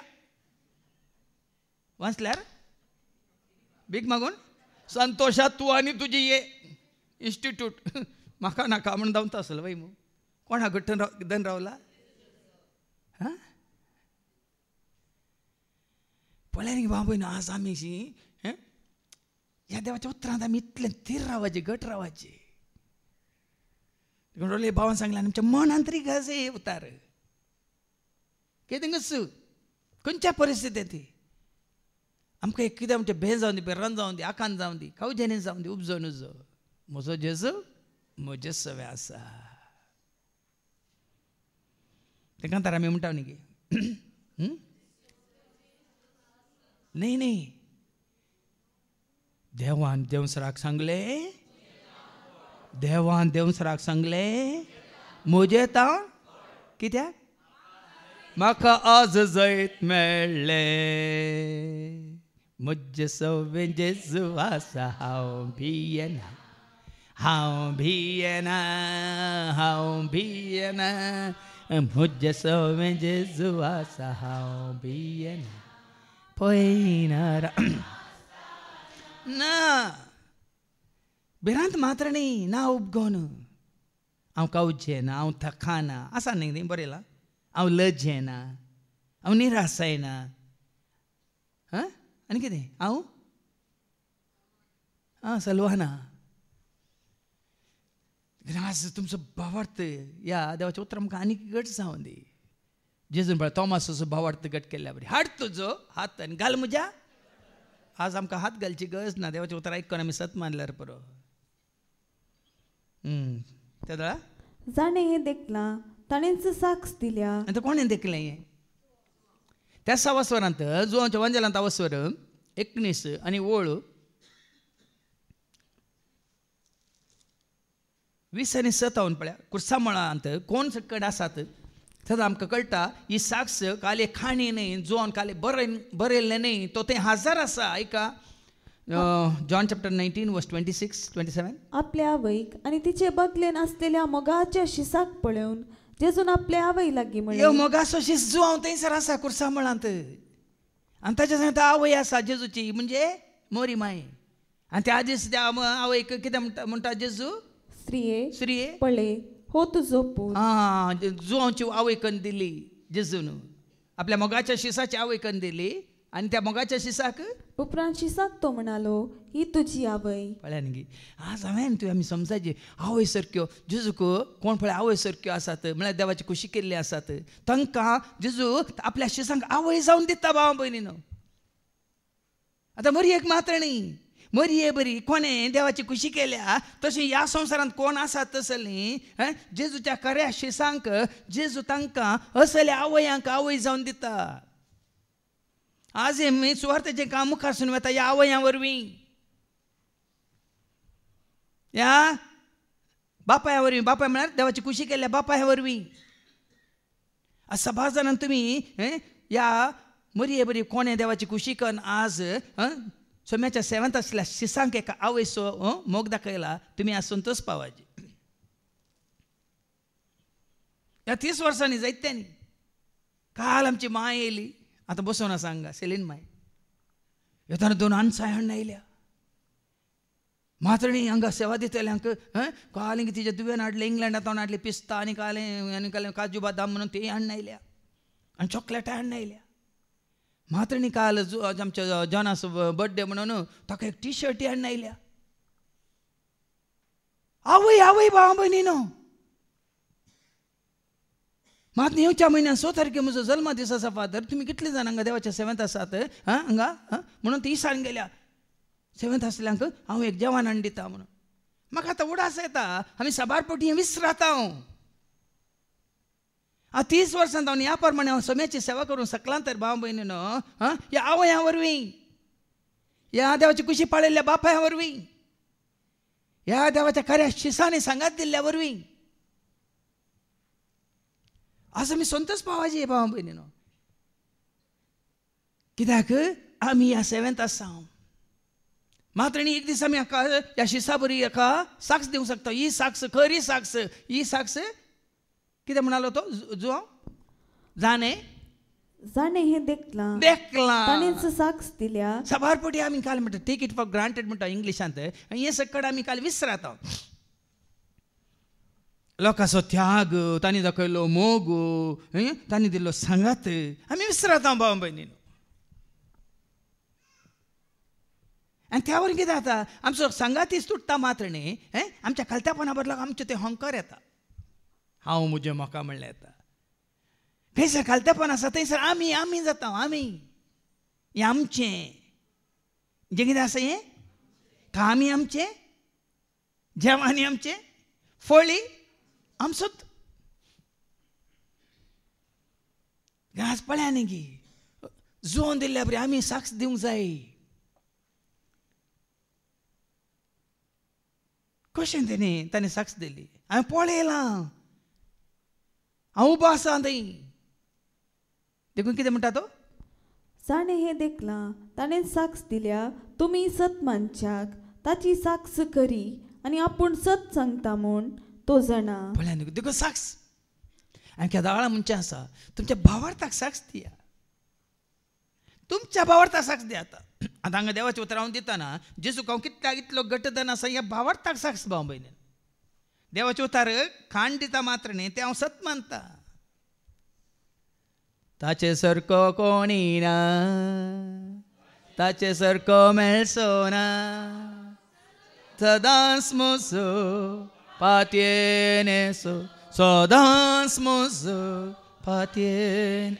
वाचल्यार भीक मागून संतोषा तू आणि तुझी ये इन्स्टिट्यूट म्हाका नाका म्हणून धांवता आसलो बाई मग कोण हागट्टन राव धन रावला हां पळ्यार बाबू ना आज आम्ही शी ह्या देवाच्या उतरांत आमी इतलें तीर रावाचे घट रावाचे रोले भावान सांगलें आमच्या मनांत तरी हे उतार कितें गस खंयच्या ती आमकां एक कितें म्हणचें भें जावन दी रन जावन दी आकान जावन दी कावजेनी जावन दी उबजो नुजो म्हजो जेजू म्हजे सवें आसा तेका तर आमी म्हणटा न्ही न्ही न्ही देवान देवसराक सांगले देवान देवसराक सांगले म्हजे ता कित्याक म्हाका आज जैत मेळ्ळें मुझसो विजसुवास हाउ भियना हाउ भियना हाउ भियना मुझसो विजसुवास हाउ भियना పోయినారా నా బిరాంత్ మాత్రని నా ఉబ్గోను అవు కౌజేనా అవు తఖానా అసా నీది బొరేలా అవు లజేనా అవు నిరాశైనా आणि किती आऊ हां सलवाना ग्रास तुमचं भावार्थ या देवाच्या आमकां आणि गट सांगून दे जेजून बाळ तोमासाचो भावार्थ गट केल्या बरी हाड तुजो हात आनी घाल म्हज्या आज आमकां हात घालची गरज ना देवाचे उतर आयकून आमी सत मानल्यार पुरो त्या जाणें हें देखलां ताणेंच साक्ष दिल्या आनी कोणें देखलें हें त्या ಸಹವಾಸವರಂತ ಜೋಂಚ ಒಂಜಲಂತ ಅವಸರ ಎಕ್ನಿಸ್ ಅನಿ वीस ವಿಸನಿ सतावन ಪಳ್ಯ ಕುರ್ಸಾಮಳ मळांत कोण ಸಕ್ಕಡ आसात तदा आमकां कळटा ही साक्ष काले खाणी न्ही जोन काले बरय बरयल्लें न्ही तो तें हजार आसा आयका John chapter nineteen verse twenty six twenty seven आपल्या आवयक आनी तिचे बदलेन आसलेल्या मोगाच्या शिसाक पळोवन जेजून आपल्या आवय लागी म्हणजे हा मोगाचा थंसर असा खुर्सामुळे आणि त्याच्यानंतर आवय जेजूची म्हणजे मोरी माय आणि त्या दिस म्हणता जेजू श्रिये श्रिये पळे हो जुआची जुची कन दिली जेजून आपल्या मोगाच्या शिजची आवय कन दिली आणि त्या मोगाच्या शिसाक उपरांत शिसाक तो म्हणालो ही तुझी आवय पळ्या गे आज हांवें तुवें आमी समजायचे आवय सरक्यो जेजूक कोण पळय आवय सरक्यो आसात म्हळ्यार देवाची खुशी केल्ली आसात तांकां जुजू आपल्या शिसांक आवय जावन दिता भावा भयणीन आतां मरी एक मात्रणी मरी ये बरी कोणें देवाची खुशी केल्या तशी ह्या संवसारांत कोण आसात तसली जेजूच्या खऱ्या शिसांक जेजू तांकां असल्या आवयांक आवय जावन दिता आज हे मी सुवार्थाचे काम खासून वेता या वयावरवीं या बापाया वरवीं बापाय म्हळ्यार देवाची खुशी केल्या बापाया वरवीं सभा जाणां तुम्ही या मरये बरी कोण्या देवाची खुशी कन आज सोम्याच्या सेवंत आसल्या शिसांक एका आवयसो मोग दाखयला तुम्ही आज संतोष पावाजी या तीस वर्सांनी जायत्यानी काल आमची माय येयली आता बसवना सांगा हंगा सेलीन येताना दोन मात्रणी हंगा सेवा देतल्या काल तिच्या दुव्यान हाडले आता हाडली पिस्ता आणि काली आणि काल काजू बादाम म्हणून ती हाणून आल्या आणि चॉकलेट हाणून आल्या मात्रणी काल जो, जॉनास बर्थडे म्हणून ताका एक टी शर्टी आयल्या आवय आवय आवई बाय न्हू मात हेवच्या महिन्यात स तारखे म्हजो जन्म दिसा सफा फादर तुमी कितले जण हांगा देवाच्या सेवंत आसात हां हांगा हां म्हणून ती सांग गेल्या सेवंत आसल्यांक हांव एक जेवण हाडून दिता म्हणून म्हाका आतां उडास येता आमी साबारपोटी हें विसराता हांव हांव तीस वर्सांत हांव ह्या प्रमाणे हांव समेची सेवा करूं सकलां तर भाव भयणी हां ह्या आवय ह्या वरवीं ह्या देवाची कुशी पाळिल्ल्या बापाया वरवीं ह्या देवाच्या कार्या शिसांनी सांगात दिल्ल्या वरवीं असं मी स्वतःच पावाजी पाव भावा बहिणीनो कित्याक आमी ह्या सेवेंत आसांव मात्र आणि एक दिसा आमी हाका ह्या शिसा बरी हाका साक्ष दिवंक शकता ही साक्ष खरी साक्ष ही साक्ष किती म्हणालो तो जो जाणे जाणे हे देखला देखला साक्ष दिल्या सभारपटी आमी काल म्हणटा टेक इट फॉर ग्रांटेड म्हणटा इंग्लिशांत हे सकड आमी काल विसरात लोकांचो లోకాసో త్యాగు తని దొక్కలో మోగు తని దిల్లో సంగత్ ఆమె విశ్రాతాం బాంబాయి आनी त्या त्यावर कितें जाता आमचो संगातीच तुटता मात्र न्ही हे आमच्या कलतापणा बदलाक आमचे ते होंकार येता हांव म्हजें म्हाका म्हणलें येता थंयसर कलतापण आसा थंयसर आमी आमी जाता आमी हें आमचें जें कितें आसा हें कामी आमचें जेवणी आमचें फळी आमसत घास पळ्याने की जोन दिल्या बरी आम्ही साक्ष देऊ जाय कशें त्याने ताणें साक्ष दिली हांवें पळयलां हांव उबो आसा थंय देखून कितें म्हणटा तो जाणें हें देखलां ताणें साक्ष दिल्या तुमी सत मनशाक ताची साक्ष करी आनी आपूण सत सांगता म्हूण तो తోజనా పోలేందుకు దిగు సాక్స్ ಆಮ್ಗೆ ದಗಳ म्हणजे असा तुमच्या भावार्थाक साक्ष दिया तुमच्या भावार्थाक साक्ष द्या आता आतां हांगा देवाचें उतरावन दिताना जेसुकांव कितल्या इतलो गट्टदान आसा ह्या भावार्थाक साक्ष भाव भयणीन देवाचे उतार खाण दिता मात्र न्ही तें हांव सत मानता ताचे सरको कोणी ना ताचे सरको मेळसो ना सदांस मोसो patienes सदास्मस पातेन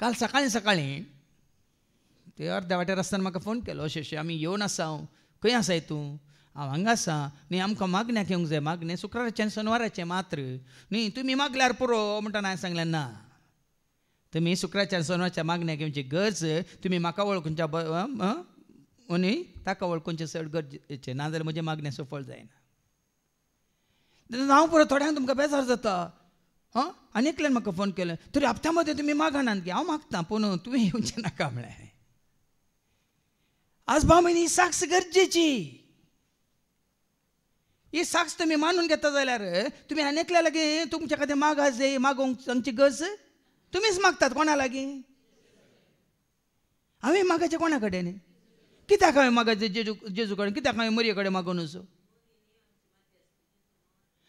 काल सकाळी सकाळी ते अर्ध्या वाटेर असताना म्हाका फोन केलो अशें आमी येवन आसा हांव खंय आसाय तूं हांव हांगा आसा न्ही आमकां मागण्याक येवंक जाय मागणें शुक्राराचें आनी मात्र न्ही तुमी मागल्यार पुरो म्हणटा हांवें सांगलें ना तुमी शुक्राच्या आनी सोनवारच्या मागण्याक येवची गरज तुमी म्हाका वळखूनच्या उनी ताका वळखूनचे चड गरजेचे नाजाल्यार म्हजें मागणें सफळ जायना तेन्ना हांव पुरो थोड्यांक तुमकां बेजार जाता हां आनी एकल्यान म्हाका फोन केलो तरी हप्त्या मदीं तुमी मागणात गे हांव मागता पूण तुमी येवचें नाका म्हळ्यार आज भाव ही साक्ष गरजेची ही साक्ष तुमी मानून घेता जाल्यार तुमी आनी एकल्या लागीं तुमच्या खातीर मागास जाय मागोवंक गरज तुमीच मागतात कोणा लागीं हांवें मागाचें कोणा कडेन कित्याक हांवें मागायचे जेजू जेजू कडेन कित्याक हांवें मरये कडेन मागून असो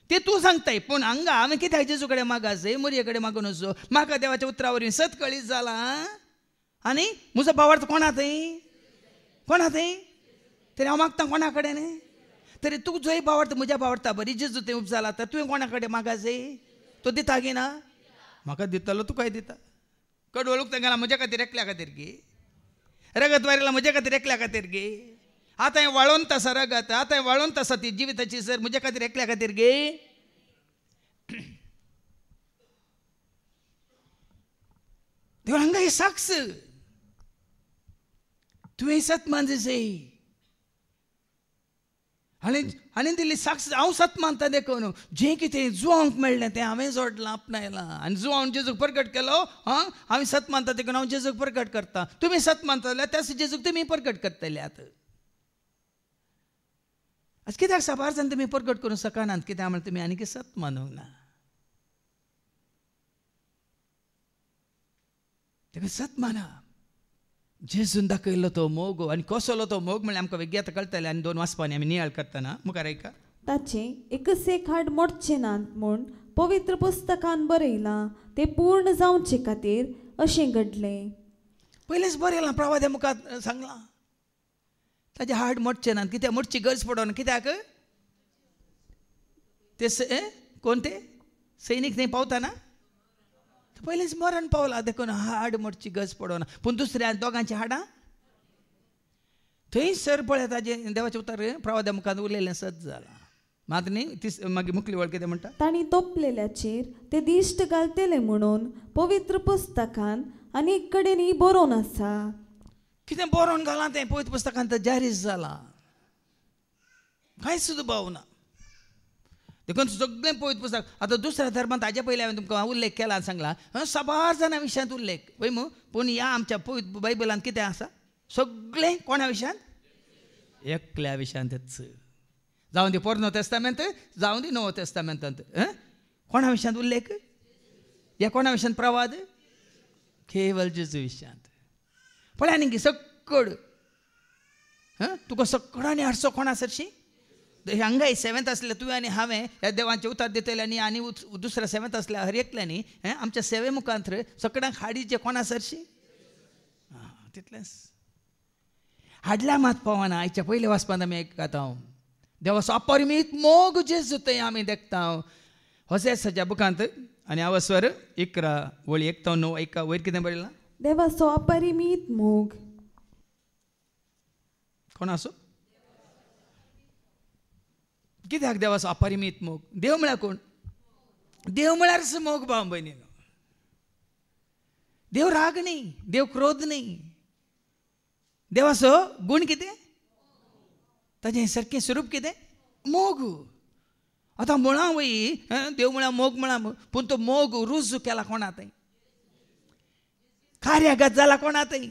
ते तूं सांगताय पूण हांगा हांवें कित्याक जेजू कडेन मागासे मरये कडेन मागून असो म्हाका देवाच्या उतरावरी सतकळी सतकळीत जाला आनी म्हजो भावार्थ कोणा थंय कोणा थंय तरी हांव मागता कोणा कडेन तरी तुका जंय भावार्थ म्हज्या भावार्था बरी जेजू थंय उप जाला तर तुवें कोणा कडेन मागासे तो दिता गे ना म्हाका दितलो तुकाय दिता कडवळूक तें गेला म्हज्या खातीर एकल्या खातीर की रगत वारीला माझ्या खातीर एकल्या खातीर गे आता हा आसा रगत आता हा आसा ती जिविताची सर खातीर एकल्या खातीर गे हे साक्ष तुवें सत मांजसे हाणे हाणे दिल्ली साक्ष हांव सत मानता देखून जे कितें जुवांक मेळ्ळें तें हांवें जोडलां आपणायलां आनी जुवां हांव जेजूक प्रकट केलो हां हांवें सत मानता देखून हांव जेजूक प्रकट करता तुमी सत मानता जाल्यार त्याच जेजूक तुमी प्रकट करतल्यात आज कित्याक जाण तुमी प्रकट करूंक शकनात कित्याक म्हळ्यार तुमी आनी सत मानूंक ना तेका सत माना जेजून दाखयलो तो मोग आनी कसोलो तो मोग म्हणल्यार आमकां विज्ञात आतां कळटलें आनी दोन वाजपांनी आमी नियाळ करतना मुखार आयका ताचें एकच एक हाड मोडचें ना म्हूण पवित्र पुस्तकान बरयलां तें पूर्ण जावचे खातीर अशें घडलें पयलेंच बरयलां प्रवादे मुखार सांगलां ताजें हाड मोडचें ना कित्याक मोडची गरज पडोन कित्याक ते कोण ते सैनीक थंय पावता ना तो पयलींच मरण पावला देखून हाड मोडची गज पडोना पूण दुसऱ्या हाडा हाडां सर पळय ताजें देवाचें उतर प्रवाद मुखार उरलेलें सद जालां मात न्ही तीस मागीर मुकली वळ कितें म्हणटा तांणी तोपलेल्याचेर ते दिश्ट घालतले म्हणून पवित्र पुस्तकान आनी एक कडेन ही बरोवन आसा कितें बरोवन घालां तें पवित्र पुस्तकान तर जारीस जालां कांयच सुद्दां ना देखून सगळे पोवित पुस्तक आता दुसऱ्या धर्मात ताज्या पयलीं हांवें तुमकां उल्लेख केला सांगला सबार जाणां विशयांत उल्लेख पळय मू पूण ह्या आमच्या पवित्र बायबलांत कितें आसा सगळे कोणा विशयांत एकल्या विशयांतच जावं दी पोरनो तेस्तामेंत जावं दी नवो तेस्तामेंतांत कोणा विशयांत उल्लेख हे कोणा विशयांत प्रवाद केवळ जेजू विशयांत पळय आनी सगळ तुका सगळ्यांनी हाडचो कोणा सरशी हांगा सेवेंत असले तुवें आनी हांवें ह्या देवांचे उतार दितल्यानी आनी दुसऱ्या सेवेंत असल्या हर एकल्यानी आमच्या सेवे मुखांत्र सगळ्यांक जे कोणा सरशी आं तितलेंच हाडल्या मात पावना आयच्या पयलीं वचपान आमी एक गाता हांव देवाचो अपरिमीत मोग जे जोतय आमी देखता हांव सज्या बुकांत आनी हांव स्वर इकरा वळी एकता णव ऐका वयर कितें बरयलां देवाचो अपरिमीत मोग कोण आसूं कित्याक देवाचो अपरिमीत मोग देव म्हळ्यार कोण देव म्हळ्यार मोग भाव भयणी देव राग न्ही देव क्रोध न्ही देवाचो गूण कितें ताजें सारकें स्वरूप कितें मोग आतां मुळां वयी देव म्हळ्यार मोग म्हळ्यार पूण तो मोग रुज केला कोणा थंय कार्यगत जाला कोणा थंय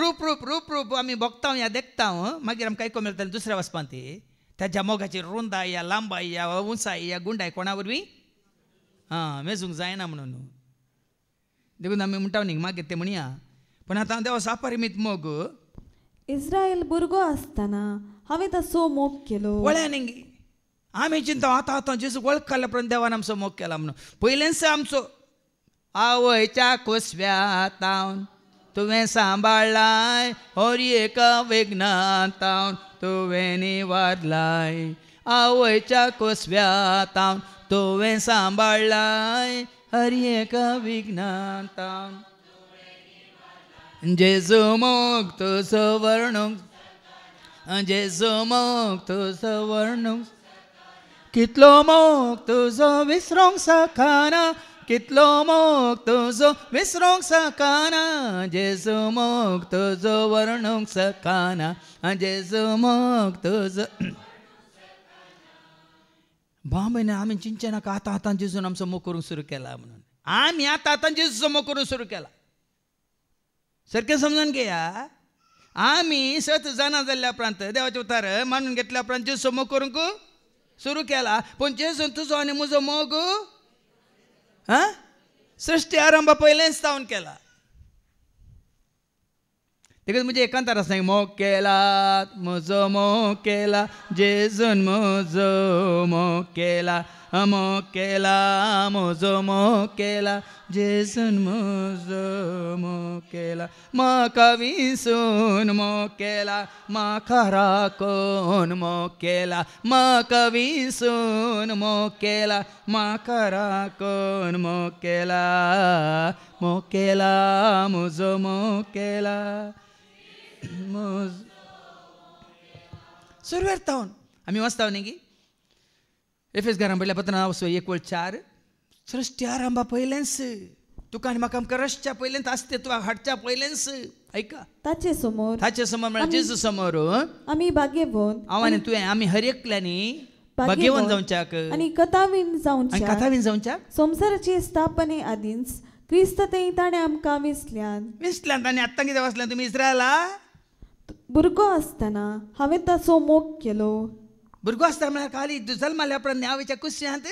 रूप रूप रूप रूप आमी भोगता या देखता मागीर आमकां आयको मेळटलें दुसऱ्या वचपान ती त्याच्या मोगाची रुंदा या लांबाय या उंच या गुंडाय आहे कोणावर हां मेजूंक जायना म्हणून देखून आम्ही म्हणटा न्ही मागे ते म्हणया पण आता देवा सापरिमित मोग इस्रायल भुरगो आसतना हांवें तसो मोग केलो वळ्या न्ही आम्ही चिंता आता आता जेसूक वळखला पर्यंत देवान आमचो मोग केला म्हणून पयलेंच आमचो आवयच्या कोसव्या तावन तुवें सांबाळलाय होरी एका वेगनातावन तुवेनी वारलाय आवयच्या कोसव्यातान तुवें सांबाळलाय हरएका विघ्नातान जेजू मोग तुजो वर्णूक जेजू मोग तुजो वर्णूक कितलो मोग तुजो विसरोंक सखाना कितलो मोग तुजो विसरोंक सकाना जेजो मोग तुजो वर्णूंक सकाना जेजो मोग तुजो बाबाने आम्ही नाका आता आता जेजून आमचो मोग करूंक सुरू केला म्हणून आम्ही आता आता जेजूचो मोग करूंक सुरू केला सारखें समजून घेया आम्ही सत जाणा जाल्ल्या उपरांत देवाचे उतार मानून घेतल्या उपरांत जेजूचो मोग करूंक सुरू केला पण जेजून तुजो आनी म्हजो मोग हां सृष्टी आरंभ पहिले स्थावन केला तिकडे म्हणजे एकांतार असं मो केला मुझो मो केला जेजून मुझो मो केला मोकेला केला मोजो मो केला जेसन मोजो मो केला मा कवी सून मोकेला मा खरा कोण मो केला मा कवी सून मोकेला मा खरा कोण मोकेला केला मो केला मोजो मोज आम्ही वाचता न्ही की Efes सो patanaso चार सृष्टी आरंभा ramba तुका तुकान माका करसच्या पहिल्यांदा असते तुका हाडच्या पहिल्यांस ऐका ताचे समोर ताचे समोर म्हणजे जेजू समोर आम्ही बागेवन आव्हाने तुवें आम्ही हरेकल्यानी भाग्यवंत जावच्याक आणि कथावीन जावच्या कथावीन जावच्याक संसाराची स्थापने आदींच क्रिस्त ते ताणे आमकां विसल्यान विसल्यान ताणे आत्तां कितें वाचल्यान तुमी इस्रायला भुरगो आसतना हांवें ताचो मोग केलो ಬರ್ಗೋಸ್ತಾರ ಖಾಲಿ ಇದ್ದು ಜಲ್ಮಲ್ಲಿ ಅಪರಾಧ ನಾವಿಚ ಖುಷಿ ಅಂತ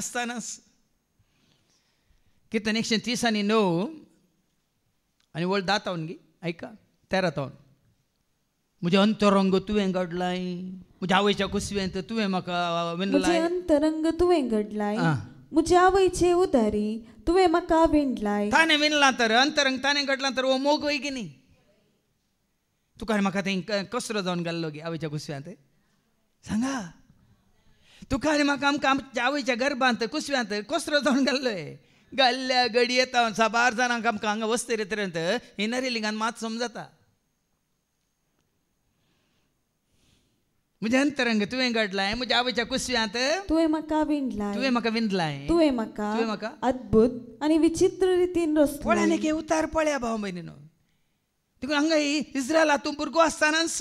असतानाच किर्तन एकशे तीस आणि नऊ आणि वळ दात आवन गी आयका त्या रातावन म्हजे अंतरंग तुवें घडलाय म्हज्या आवयच्या कुसवें तुवें म्हाका विणलाय अंतरंग तुवें घडलाय म्हजे आवयचे उदारी तुवें म्हाका विणलाय ताणें विणला तर अंतरंग ताणें घडला तर हो मोग वय की न्ही तुका म्हाका थंय कसरो जावन गेल्लो गे आवयच्या कुसव्यां सांगा तुकार म्हाका आमकां आमच्या आवयच्या गर्भांत कुसव्यांत कोसरो जावन गेल्लोय गाल्ल्या गडी येता साबार जाणांक आमकां हांगा रे तरेंत इनर इलिंगान मात समजता म्हजे अंतरंग तुवें घडलाय म्हज्या आवयच्या कुसव्यांत तुवें म्हाका विणलाय तुवें म्हाका विणलाय तुवें म्हाका तुवें म्हाका अद्भुत आनी विचित्र रितीन रस्तो पळ्यान उतार पळया भाव भयणीनो तुका हांगा इस्रायला तूं भुरगो आसतानाच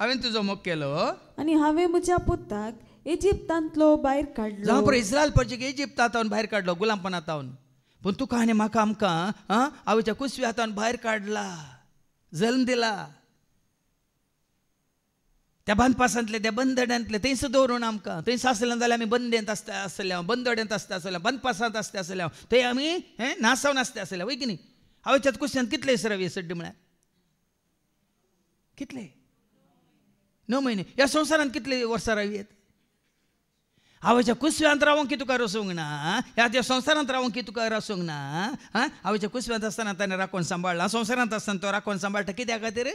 हांवें तुजो मोग केलो आनी हांवें म्हज्या पुताक इजिप्तांतलो भायर काडलो जावं पर इस्रायल प्रजेक इजिप्तांतल्यान भायर काडलो गुलामपणांतल्यान पूण तुका आनी म्हाका आमकां आं आवयच्या कुसवी हातान भायर काडला जल्म दिला त्या बांदपासांतले त्या बंदड्यांतले थंयसर दवरून आमकां थंयसर आसलें जाल्यार आमी बंदेंत आसता आसले हांव बंदड्यांत आसता आसले बंदपासांत आसता आसले हांव थंय आमी हे नासावन आसता आसले वय की न्ही आवयच्याच कुसव्यांत कितले इसरावी सड्डी म्हळ्यार कितले णव महिने ह्या संवसारांत कितले वर्सां रावयेत आवयच्या कुसव्यांत राहून की तुका रसूंक ना ह्या त्या संवसारांत राहून की तुका रसोंग ना हां आवयच्या कुसव्यांत आसतना ताणें राखून सांभाळला संवसारांत आसतना तो राखोन सांबाळटा कित्या खातीर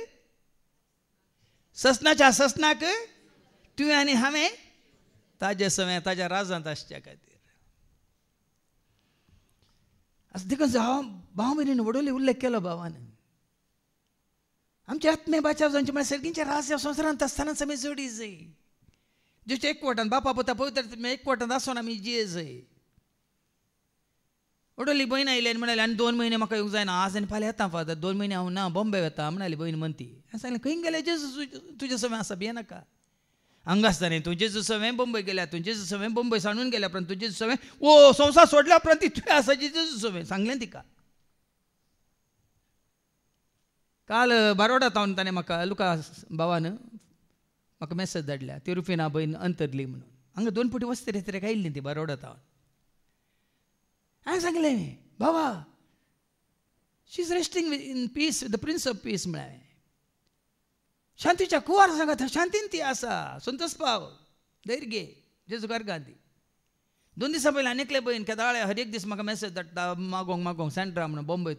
ससनाच्या ससनाक तुवें आनी हांवें ताज्या सवें ताज्या राजांत आसच्या खातीर आतां देखून हांव भाव मेरेन उडोवले उल्लेख केलो भावान आमची आत्मे बाच्या जाऊन म्हळ्यार सर्गींचे राज संसारांत आसतना आमी जोडी जाय एक एकवटान बापा पोता पवित्र एकवटान आसोन आमी जे जाय ओडोली भयण आयली आनी म्हणाली आनी दोन म्हयने म्हाका येवंक जायना आज आनी फाल्यां येता फादर दोन म्हयने हांव ना बॉम्बे वता म्हणाली भयण म्हणती हांवें सांगलें खंय गेले जेजू तुजे सवें आसा भिये नाका हांगा आसता न्ही तुजें जेजू सवें बॉम्बे गेल्या तुजें जेजू सवें बॉम्बे सांडून गेल्या उपरांत तुजें सवें ओ संवसार सोडल्या उपरांत ती तुवें आसा जेजू सवें सांगलें तिका काल बारोडा तावन ताणें म्हाका लुका भावान म्हाका मेसेज धाडल्या तिरुपिना भयण अंतरली म्हणून हांगा दोन फुटी वस्त रे तरेक आयिल्ली ती बारोडा तावन हांवें सांगलें भावा she is resting in peace the prince of peace म्हळ्यार शांतीच्या कुवार सांगात शांतीन ती आसा संतोष पाव धैर गे जेजुकार गांधी दोन दिसां पयलीं एकले भयन केदाळे हर एक दीस म्हाका मेसेज धाडटा मागोंक मागोंक सेंट्रा म्हणून बॉम्बे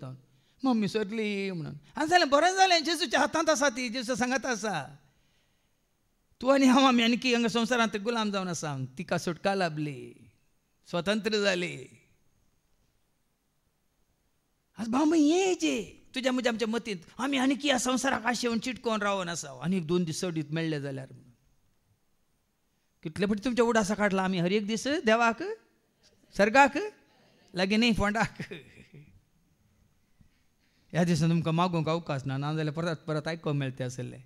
मम्मी सरली म्हणून आणि जालें बरें जालें जेसूच्या हातांत आसा ती जेसूच्या सांगत आसा तूं आनी हांव आमी आणखी हांगा संवसारांत गुलाम जावन आसा तिका सुटका लाभली स्वतंत्र झाले आज भाव ये जे तुज्या म्हज्या आमच्या आम्ही आमी या ह्या संवसाराक येऊन चिटकवून रावन आसा आनीक दोन दीस सडीत मेळ्ळे जाल्यार कितले फावटी तुमच्या उडासा काढला आम्ही हर एक दीस देवाक सर्गाक लागीं नाही फोंडाक ह्या दिसान तुमकां मागूंक अवकाश ना नाजाल्यार परत परत आयकूंक मेळटा आसले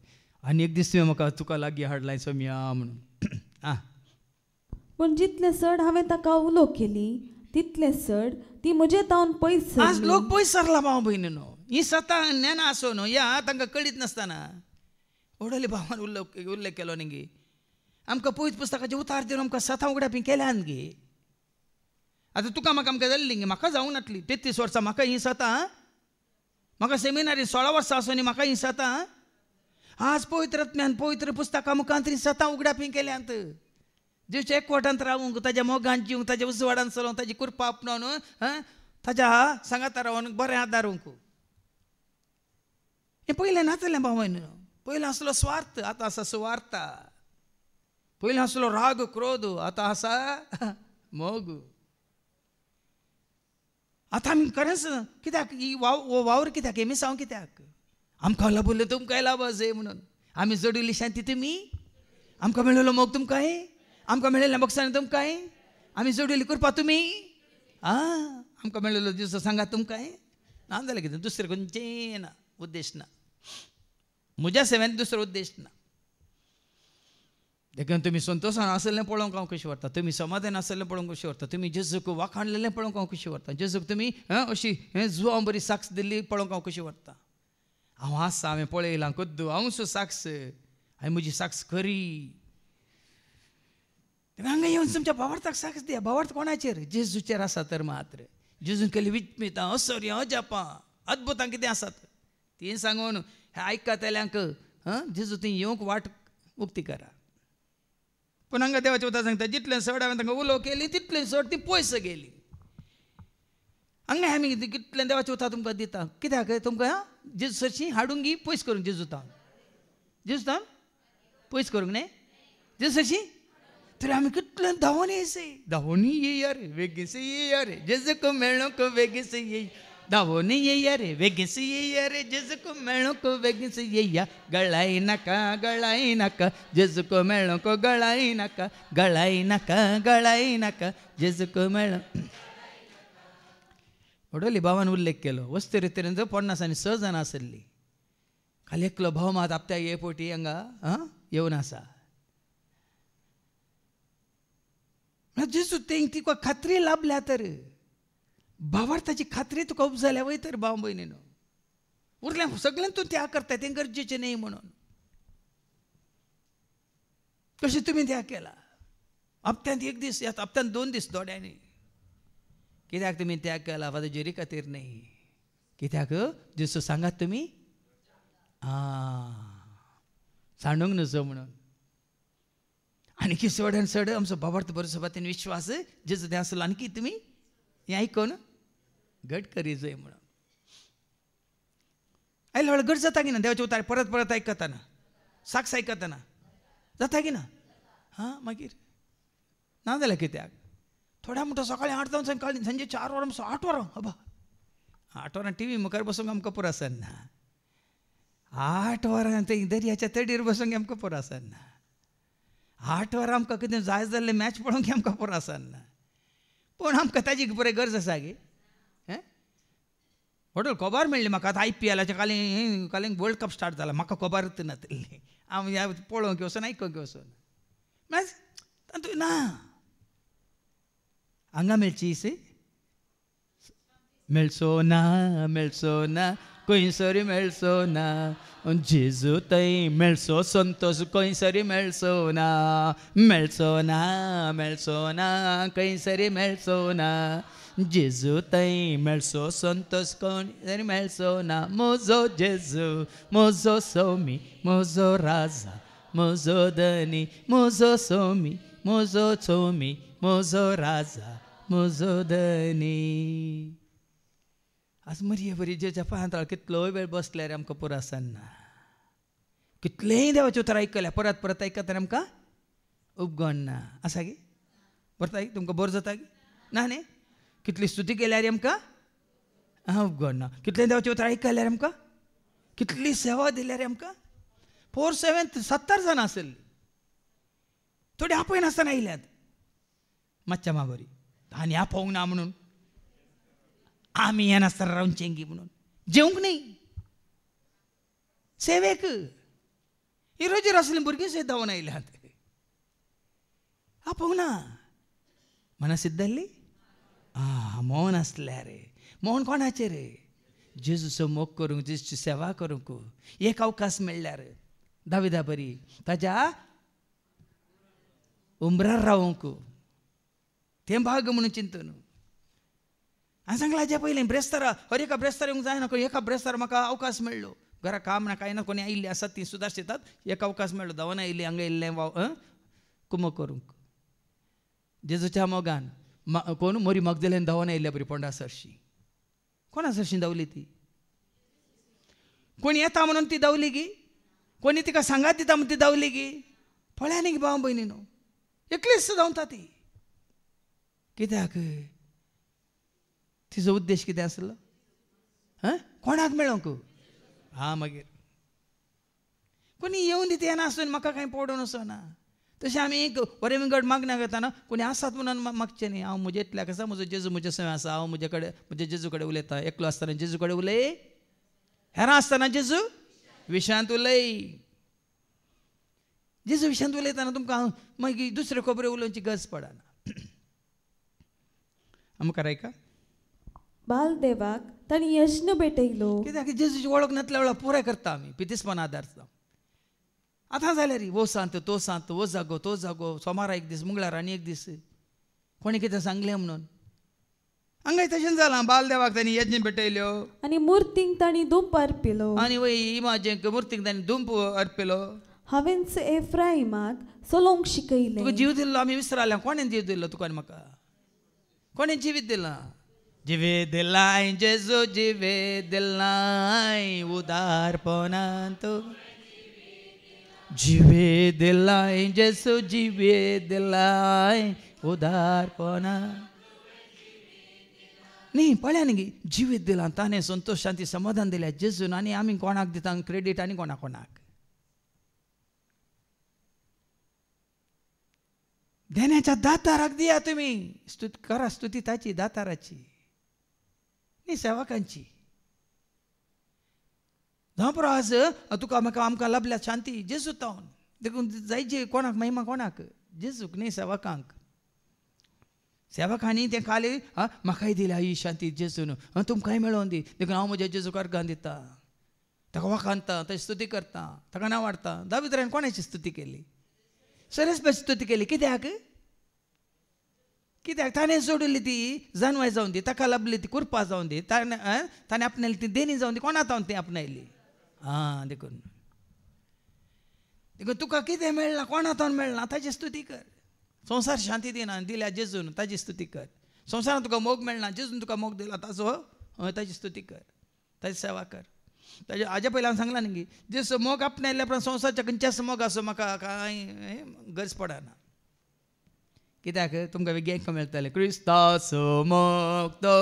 आनी एक दीस तुवें म्हाका तुका लागीं हाडलाय सो या म्हणून आं पूण जितले चड हांवें ताका उलो केली तितले चड ती म्हजे तावन पयस आज लोक पयस सरला भाव भयणी न्हू ही सता ज्ञाना आसूं न्हू या तांकां कळीत नासतना ओडली भावान उल्लो उल्लेख केलो न्ही गे आमकां पयस पुस्तकाचे उतार दिवन आमकां सतां बी केल्यान गे आतां तुका म्हाका आमकां जाल्ली गे म्हाका जावं नासली तेत्तीस वर्सां म्हाका ही सतां म्हाका सेमिनारी सोळा वर्सां आसूनी म्हाका सतां आज पवित्रत्म्यान पवित्र पुस्तकां सतां उगड्या पी केल्यांत दिवच्या एकवटांत रावूंक ताज्या मोगान जिवंक ताज्या उजवाडान चलोवंक ताजी कुरपा आपणावन ताज्या सांगाता रावन बरें हात दारूंक हें पयलें नाचलें भावन पयलो आसलो स्वार्थ आतां आसा सुवार्थ पयलो आसलो राग क्रोध आतां आसा मोग आतां आमी खरेंच कित्याक ही वाव वावर कित्याक हे सांग कित्याक आमकां लाबुल्लो तुमकां लाबाजे म्हणून आमी जोडिल्लीशान शांती तुमी आमकां मेळिल्लो मोग तुमकांय आमकां मेळिल्ल्या मोगसान तुमकांय आमी जोडिल्ली करपा तुमी आं आमकां मेळिल्लो दिवस सांगा तुमकांय ना जाल्यार कितें दुसरें खंयचें ना उद्देश ना म्हज्या सेवेन दुसरो उद्देश ना देखून तुम्ही संतोषान आसलें पळोवंक हांव कशी व्हरता तुमी समाधान आसलें पळोवंक कशी व्हरता तुमी जेजूक वाखाणलेलें पळोवंक हांव कशी व्हरता जेजूक तुम्ही अशी हें बरी साक्ष दिल्ली पळोवंक हांव कशी व्हरता हांव आसा हांवें पळयलां कद्दू हांव सो साक्ष हांवें म्हजी साक्ष करी हांगा येवन तुमच्या भावार्थाक साक्ष दिया भावार्थ कोणाचेर जेजूचेर आसा तर मात्र जेजून केली विस्मितां असर्यां अजापा अद्भुतां कितें आसात तीं सांगून हे हां जेजू थंय येवंक वाट उक्ती करा पूण हांगा देवाचें उतर सांगता जितलें चड हांवें तांकां उलोव केली तितलें चड ती पयस गेली हांगा आमी कितल्यान देवाचे उतार तुमकां दिता कित्याक तुमकां सरशी हाडून गी पयस करूंक जेजूतान जेजूतान पयस करूंक न्ही सरशी तरी आमी कितल्यान धांवनी येसय धांवनी येया रे बेगीस येया रे जेजूक मेळणूक बेगीस येया दावोनी येया रे वेगीस येया रे जिजको मेळको वेगीस येया गळाई नका गळाई नका जिजको मेळको गळाई नका गळाई नका गळाई नका जिजको मेळ वडोली भावान उल्लेख केलो वस्ती रितीन जर पन्नासांनी स जाणां आसली खाली एकलो भाव मात आपत्या ये पोटी हांगा आं येवन आसा जेजू ते तिका खात्री लाभल्या तर भावार्थाची खात्री तुका झाल्या वय तर भाव भयणीनं उरल्या तूं त्याग करता ते गरजेचे न्ही म्हणून कसे तुम्ही त्याग केला हप्त्यांत एक दीस यात हप्त्यांत दोन दीस दोड्यांनी कित्याक तुमी त्याग केला फादर जेरी खातीर न्ही कित्याक दिसो सांगात तुम्ही आ सांडूंक नजो म्हणून आणखी सड आनी सड आमचो बाबार्थ बरो विश्वास जे दें आसलो आणखी तुम्ही हें आयकून घट करी जय म्हणून आई वेळ घट जाता की ना देवाचे उतार परत परत ऐकताना साक्ष ऐकताना जाता की ना हां मागीर ना जाल्यार कित्याक थोड्या म्हणटा सकाळीं आठ जावन सकाळीं सांजे चार वरां आठ वरां हबा आठ वरां टी व्ही मुखार बसूंक आमकां पुरो आसना आठ वरां ते दर्याच्या तडीर बसूंक आमकां पुरो आसना आठ वरां आमकां कितें जाय जाल्लें मॅच पळोवंक आमकां पुरो आसना पूण आमकां ताजी बरें गरज आसा गे ಹೋಟೆಲ್ ಕೊಬ್ಬಾರ್ ಮೇಳಿ ಮಕ್ಕ ಆತ ಐ ಪಿ ಎಲ್ ಆಚೆ ಕಾಲಿ ಕಾಲಿಂಗ್ ವರ್ಲ್ಡ್ ಕಪ್ ಸ್ಟಾರ್ಟ್ ಅಲ್ಲ ಮಕ್ಕ ಕೊಬ್ಬಾರ್ ತಿನ್ನತ್ತ ಇಲ್ಲಿ ಅವ ಯಾವ ಪೋಳೋಂಕಿ ಹೊಸ ನೈಕೋಂಕಿ ಹೊಸ ಮ್ಯಾಚ್ ತಂತು ನಾ ಹಂಗ ಮೇಲೆ ಚೀಸಿ ಮೆಳ್ಸೋಣ ಮೆಳ್ಸೋಣ ಕೊಯ್ ಸರಿ ಮೆಳ್ಸೋಣ ಜೇಜು ತೈ ಮೆಳ್ಸೋ ಸಂತೋಷ ಕೊಯ್ ಸರಿ ಮೆಳ್ಸೋಣ ಮೆಳ್ಸೋಣ ಮೆಳ್ಸೋಣ ಕೈ ಸರಿ ಮೆಳ್ಸೋಣ जेजू तई मेळसो संतोष कोणी मेळसो ना मोजो जेजू मोजो सौमी मोजो राजा मोजो धनी मोजो सौमी मोजो सौमी मोजो राजा मोजो धनी आज मरये बरी जेजा पांतळ कितलोय वेळ बसल्या रे आमकां पुरा सांगना कितलेय देवाचे उतर आयकल्या परत परत आयकत रे आमकां उपगण ना आसा गे परत आय तुमकां बरं जाता गे ना न्ही कितली स्तुती केल्यार आमकां हांव ना कितले देवाचे उतर आयकल्यार आमकां कितली सेवा दिल्यार आमकां फोर सेवन सत्तर जाणां आसली थोडी आपय नासतना आयल्यात मातशा मागोरी आनी आपोवंक ना म्हणून आमी हे नासतना रावन चेंगी म्हणून जेवंक न्ही सेवेक इरोजीर आसलीं भुरगीं से धांवून आयल्यात आपोवंक ना मना सिद्ध जाल्ली आ मोहन असल्या रे मोहन कोणाचे रे जेजूचो मोग करूंक जेजूची सेवा करूंक एक अवकाश मेळ्ळ्यार दाविदा बरी ताज्या उमरार रावूंक ते भाग म्हणून चिंतून हांवें सांगलां जे पयलीं ब्रेस्तर हर एका ब्रेस्तार येवंक जायना एका ब्रेस्तार म्हाका अवकाश मेळ्ळो घरा काम ना कांय ना कोणी आयिल्ली आसात ती सुदार्श येतात एक अवकाश मेळ्ळो धवन आयिल्ली हांगा येयल्लें वा कुमो करूंक जेजूच्या मोगान कोण मोरी ಮರಿ ಮಗ್ದಲೇನು ದವನೇ बरी पोंडा सरशी कोणा सरशी धावली ती कोण येता म्हणून ती धावली गी कोणी तिका सांगात दिता म्हणून ती धावली गी फळ्याने गी भाव भयणी न्हू एकलीच धांवता ती कित्याक तिजो उद्देश कितें आसलो हां कोणाक मेळोंक हा मागीर कोणी येवन दिता आसून म्हाका कांय पडून असो ना तशें आमी एक बरें विंगड मागण्या करताना कोणी आसात म्हणून मागचें न्ही हांव म्हजे एकल्याक आसा म्हजो जेजू म्हजे सवय आसा हांव म्हजे कडेन म्हजे जेजू कडेन उलयता एकलो आसतना जेजू कडेन उलय हेरां आसतना जेजू विशांत उलय जेजू विशांत उलयतना तुमकां मागीर दुसऱ्यो खबऱ्यो उलोवची गरज पडना आमकां आयका बालदेवाक ताणें यश्न भेटयलो कित्याक जेजूची वळख नातल्या वेळा पुराय करता आमी पितीसपणा आदारता आतां जालें रे वो सांत तो सांत वो जागो तो जागो सोमारा एक दीस मंगळार आनी एक दीस कोणी कितें सांगलें म्हणून हंगाय तशें जालां बालदेवाक तांणी यज्ञ पेटयल्यो आनी मुर्तींक तांणी धुंप अर्पिलो आनी वय इमाजेक मुर्तींक तांणी धूप अर्पिलो हांवें एफ्राइमाक सलोंक शिकयले तुका जीव दिल्लो आमी विसरल्या कोणें जीव दिल्लो तुका आनी म्हाका कोणें जिवीत दिलां जिवे दिलाय जेजू जिवे दिलाय उदारपणान जिवे दिलाय जेसू जिवे दिलाय उदार न्ही पळ्या न्ही जिवेत दिला ताने संतोष शांती समाधान दिल्या जेजून आणि आम्ही कोणाक दिता क्रेडिट आणि कोणा कोणाक देण्याच्या दाताराक दिया तुम्ही करा स्तुती त्याची दाताराची सेवकांची ದಾಪರಾಸ ಅತುಕ तुका ಆಮಕ ಲಬ್ಲ ಶಾಂತಿ ಜೇಸು ತಾವನ್ देखून जायचे कोणाक महिमा कोणाक जेजूक न्ही सेवकांक सेवकांनी तें खाली आ म्हाकाय दिली आई शांती जेजून तुमकांय मेळोवन दी देखून हांव म्हज्या जेजूक गान दिता ताका वाखांता ताची स्तुती करता ताका नांव वाडटा दाविद्रान कोणाची स्तुती केली सरेस्पाची स्तुती केली कित्याक कित्याक ताणें सोडिल्ली ती जानवाय जावन दी ताका लबली ती कुरपा जावन दी ताणें ताणें आपणायली ती देणी जावन दी कोणा तावन ती आपणायली हां देखून देखून तुका कितें मेळना कोणा तोन मेळना ताची स्तुती कर संवसार शांती दिना दिल्या जेजून ताची स्तुती कर संवसारान तुका मोग मेळना जेजून तुका मोग दिला ताचो हय ताची स्तुती कर ताची सेवा कर ताजे हाज्या पयलीं सांगला सांगलां न्ही जेसो मोग आपण आयल्या उपरांत संवसारच्या खंयच्याच मोग असो म्हाका कांय गरज पडना कित्याक तुमकां वेगळें मेळटलें क्रिस्ताचो मोग तो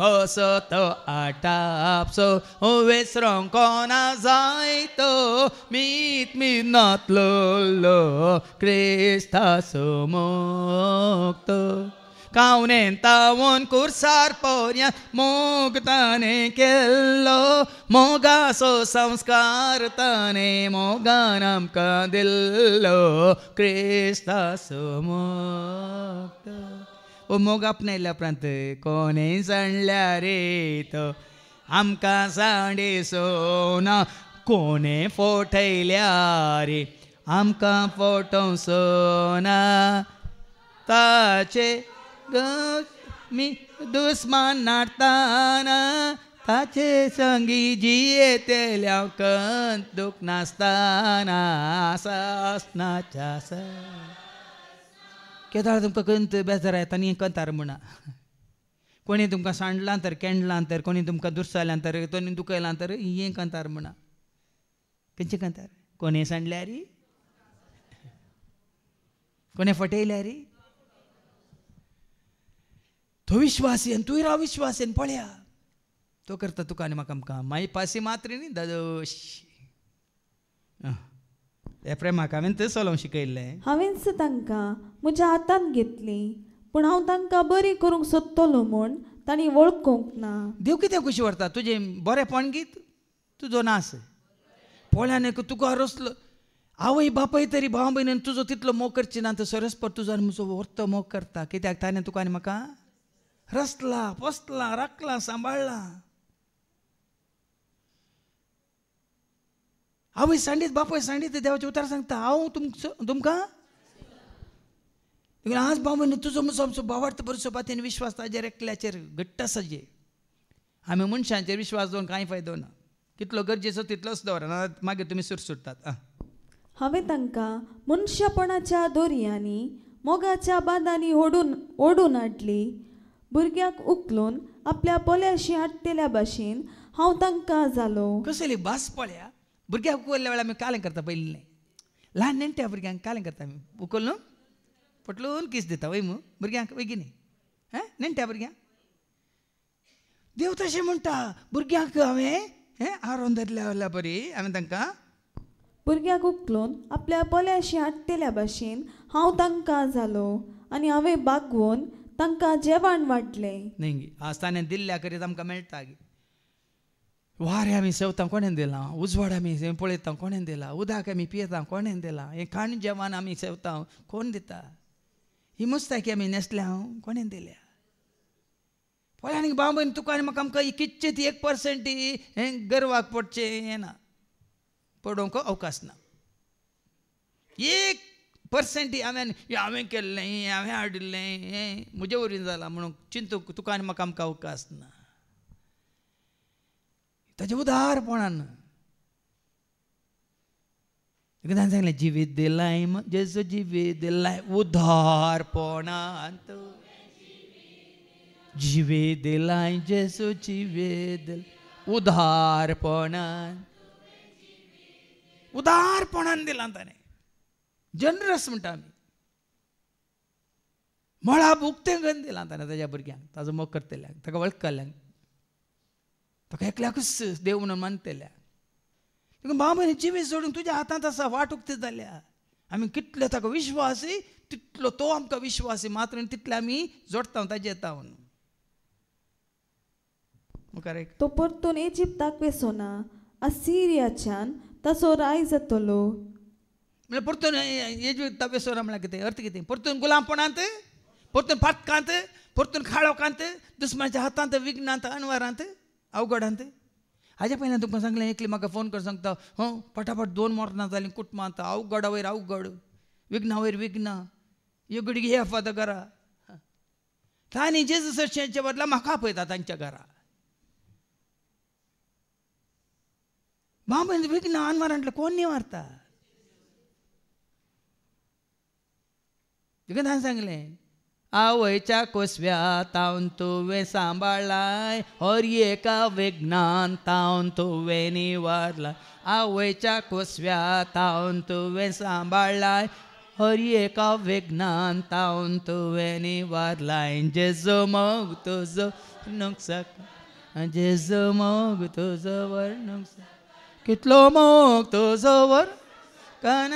कसत आटापस वेसरंकोना जायतो मीत मिनातलो क्रिस्तास मोक्त कावनेन तावन कुर्सार पोर्या मोग ताने केल्लो मोगासो संस्कार ताने मोगान आमकां दिल्लो क्रिस्तास मोक्त प्रांत कोणी सणल्या रे तो आमका सांडे सोना कोणे फोटयल्या रे आमका फोटो सोना ताचे मी दुस्मान नाडताना ताचे संगी जिये तेल्या कंत दुख नासताना सासनाच्या सा केदार तुमकां कंत बेजार येता आनी कंतार म्हणा कोणी तुमकां सांडलां तर केंडलां तर कोणी तुमकां दुरसालां तर कोणी दुखयलां तर हें कंतार म्हणा खंयचें कंतार कोणी सांडल्या रे कोणी फटयल्या री तो विश्वास येन तुवें विश्वास येन पळया तो करता तुका आनी म्हाका आमकां मागीर पासी मात्र न्ही द तेपरे म्हाका हांवें थंय सलोंग शिकयल्लें हांवेंच तांकां म्हज्या हातान घेतली पूण हांव तांकां बरी करूंक सोदतलो म्हूण तांणी वळखूंक ना देव कितें खुशी व्हरता तुजें बरेंपण गीत तुजो नास पोळ्यान एक तुका रसलो आवय बापय तरी भाव भयणीन तुजो तितलो मोग करची ना तर सरस्पर तुजो आनी म्हजो व्हरतो मोग करता कित्याक ताणें तुका आनी म्हाका रसला पोसला राखला सांबाळला आवय सांडीत बापाय सांडीत देवाचे उतार सांगता हांव तुमचं तुमकां देखून आज बाबान तुजो मुसो आमचो बावार्थ बरो सोबातीन विश्वास ताजेर एकल्याचेर घट्ट सजे आम्ही आमी मनशांचेर विश्वास दोन कांय फायदो ना कितलो गरजेचो तितलोच ना मागीर तुमी सुर सुट्टात हांवें तांकां मनशापणाच्या मोगाच्या बांदांनी ओडून ओडून हाडली भुरग्याक उखलून आपल्या पोल्याशी हाडटेल्या भाशेन हांव तांकां जालो कसली बास पळया भुरग्यांक उकोल्ल्या वेळार आमी कालें करता पयलीं ल्हान नेणट्या भुरग्यांक कालें करता आमी उकोल न्हू पटलून किस दिता वय मू भुरग्यांक वय गिनी हां नेणट्या भुरग्यांक देव तशें म्हणटा भुरग्यांक हांवें हें आरोन धरल्या वयल्या बरी हांवें तांकां भुरग्यांक उखलून आपल्या बल्याशी हाडटेल्या भाशेन हांव तांकां जालो आनी हांवें बागवून तांकां जेवण वाडलें न्ही आस्ताने दिल्ल्या करीत आमकां मेळटा गे वारे आम्ही सेवता कोणेन दिला उजवाड आम्ही पळता दिलां दिला आमी पियेता कोणें दिला हे खाण जेवण आम्ही सेवता कोण दिता ही मुस्ताकी आम्ही नेसल्या हांव कोणी दिल्या पळय आनी पण तुका आनी म्हाका आमकां कितचे ती एक पर्सेंटी हे गर्वाक पडचे पडोवंक अवकाश ना एक पर्सेंटी हांवें केल्लें हांवें हाडिल्लें हे म्हजे वर जालां म्हणून तुका आनी म्हाका आमकां अवकाश ना त्याच्या उदारपणानं एकदा सांगितलं जीवित दिलाय मग जस जीवित दिलाय उदारपणात जीवे दिलाय जसो जीवे दिल उदारपणान उदारपणान दिला ताणें जनरस म्हणटा आमी मळा बुक्तें गन दिला ताणें ताज्या भुरग्यांक ताजो मोग करतल्यांक ताका वळखतल्यांक ताका एकल्याकच देव म्हणून मानतल्या ताका बाबा जिवीत सोडून तुज्या हातांत आसा वाट उक्ती जाल्या आमी कितलो ताका विश्वास तितलो तो आमकां विश्वासी मात्र तितले आमी जोडता ताजे येता म्हणून मुखार एक तो परतून इजिप्ताक वेसोना असिरियाच्यान तसो राय जातलो म्हणजे परतून इजिप्ता वेसोना म्हळ्यार कितें अर्थ कितें परतून गुलामपणांत परतून फाटकांत परतून खाळोकांत दुस्मानच्या हातांत विघ्नांत अनवारांत अवघड हा ते हाज्या पहिल्या तुम्हाला सांगले एकली म्हाका फोन कर सांगता हो फटाफट दोन मोरना झाली कुठ मार्ता अवघड आवर अवघड विघ्न वयर विघ्न युगडी घेता घरा तानेचे दुसरे बदला म्हाका आपयता त्यांच्या घरा विघ्न मार म्हटलं कोण नी मारता हांवें सांगले आवयच्या कोसव्या तावन तुवें सांबाळलाय और एका विज्ञान तावन तुवे निवारला आवयच्या कोसव्या तावन तुवें सांबाळलाय और एका विज्ञान तावन तुवे निवारलाय जेजो मग तुझो वर्णूंक सका जेजो मग तुझो वर्णूंक कितलो मोग तुजो वर कान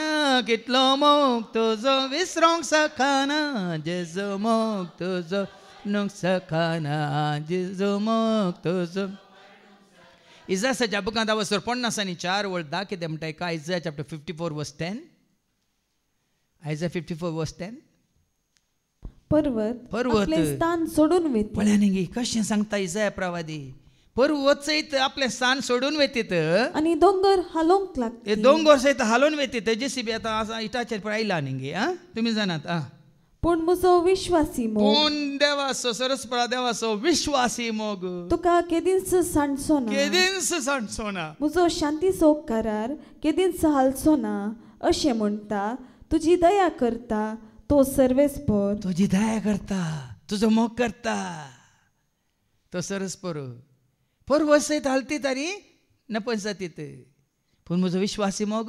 कितलो मोग तुजो विसरोंक सखाना जेजो मोग तुजो नुक सखाना जेजो मोग तुजो इजासाच्या बुकांत हांव पन्नास आणि चार दा कितें म्हणटाय काय आयजा chapter fifty four verse ten आयजा फिफ्टी फोर वस टेन पर्वत पर्वत स्थान सोडून वेत पळ्यान कशें सांगता इजाया प्रवादी पर वचयत आपले सान सोडून वेतीत आणि दोंगर हलोन लागते हे दोंगर सहित हलोन वेतीत जेसीबी आता आसा इटाचेर पण आयला निंगे आ तुम्ही जाणात आ पूण म्हजो विश्वासी मोग पूण देवाचो सरस्परा देवाचो विश्वासी मोग तुका केदिनस सांडचो ना केदिनस सांडचो ना म्हजो शांतीचो करार केदिनस हालसो ना अशें म्हणटा तुजी दया करता तो सर्वेस्पर तुझी दया करता तुजो मोग करता तो सरस सरस्पर ಪರ್ವಸೆ ತಾಲ್ತಿ ತಾರಿ ನಪನ್ ಸತಿತ್ತು पण म्हजो विश्वास मग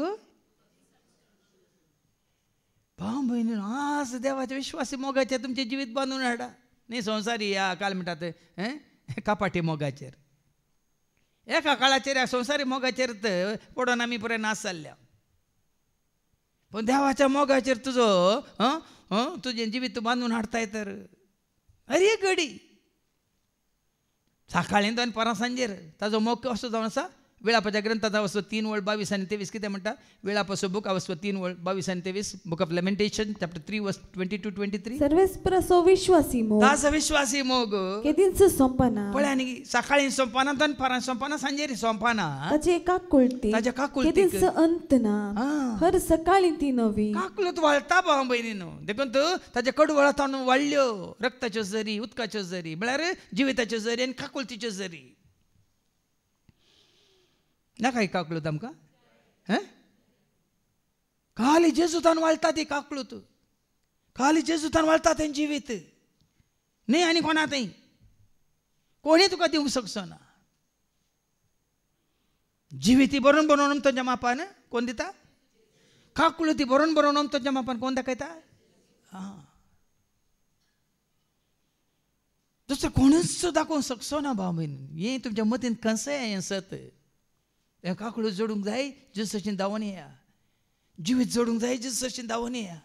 भाव भयणी आस देवाचे विश्वासी मोगाचेर तुमचे जिवीत बांधून हाडा न्ही संवसारी या काल म्हणटात हें कापाटी मोगाचेर एका काळाचेर संवसारी मोगाचेर पडून आमी पुरे नास जाल्ल्या पण देवाच्या मोगाचेर तुजो तुजें जिवीत बांधून बांदून हाडताय तर अरे गडी सकाळीं तुवें परां सांजेर ताजो मोख असो जावन आसा वेळापाच्या ग्रंथात अवस्थ तीन वळ बावीस आणि तेवीस किती म्हणतात वेळापासून बुक अवस्थ तीन वळ बावीस आणि तेवीस book of lamentation chapter three verse twenty two twenty three सर्वेस प्रसो विश्वासी मोग दास विश्वासी मोग केदिंस संपना आणि सकाळी संपाना तन परां संपाना सांजेरी संपना ताजे का कुलती ताजे का कुलती अंतना हर सकाळी ती नवी काकलत वाळता बा बहिणीनो देखून तू ताजे कड आणून वाळल्यो रक्ताच्यो जरी उदकाच्यो जरी म्हळ्यार जिविताच्यो जरी आणि काकुलतीच्या जरी నాకై దమ్కా ती काकळू వాళ్తాది కాకులుతు ఖాళీ జేజుతాను వాళ్తాतें जिवीत न्ही आनी कोणातय कोणी तुका दिवंक शकचो ना जिविती बरोवन बरोवन तुज्या मापान कोण दिता काकळू ती बरोवन बरोवन तुझ्या मापान कोण दाखयता दुसरं कोणच दाखोवंक शकसो ना भाव हे तुमच्या मतीन कसं आहे सत एक काकडू जोडूंक जाय जिसोची धांवून येया जिवीत जोडूंक जाय जिसोची धांवून येया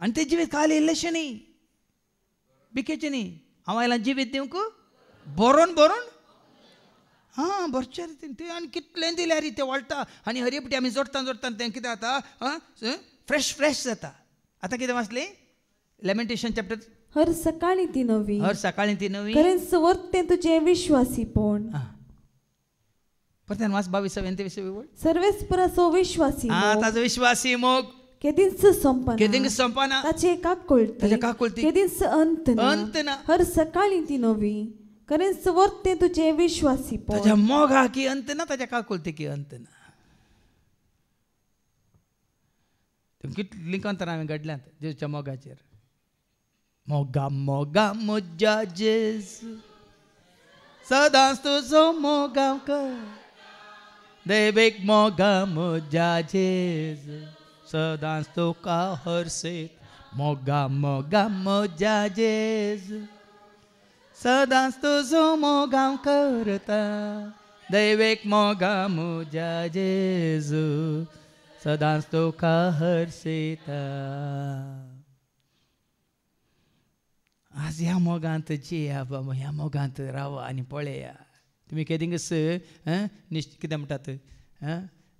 आनी तें जिवीत काल इल्लेशें न्ही बिकेचें न्ही हांव आयलां जिवीत दिवंक बरोवन बरोवन हां भरचे रे ते आनी कितलें दिल्या रे ते वळटा आनी हरिपटी आमी जोडटा जोडटा तें कितें जाता फ्रेश फ्रेश जाता आतां कितें वाचलें लेमेंटेशन चॅप्टर हर सकाळी ती नवी हर सकाळी ती नवी खरेंच ते तें तुजें पण Portanto, nós babi sabem ter visto o Serves para sou विश्वासी Ah, tá विश्वासी मोग केदिंस संपन्न केदिंस संपन्न ताचे काकुलती ताचे काकुलती केदिंस अंतन अंतन हर सकाळी ती नवी कारण स्वत ते तुझे विश्वासी पण ताच्या मोगा की अंतन ताच्या काकुलती की अंतन कितली कांतर हांवें घडल्यात जेजूच्या मोगाचेर मोगा मोगा म्हज्या जेजू सदांच तुजो मोगाव कर દૈવિક મોગમ જાજે સદાસ્તુ કા હર્ષિત મોગા મોગા મોજાજે સદાસ્તુ સુમોગામ કરતા દૈવિક મોગા મોજાજે સદાસ્તુ કા હર્ષિતા આજે આ મોગાંત જે આ મોગાંત રાવવાની પડ્યા तुम्ही कस निश्चित कितें म्हणटात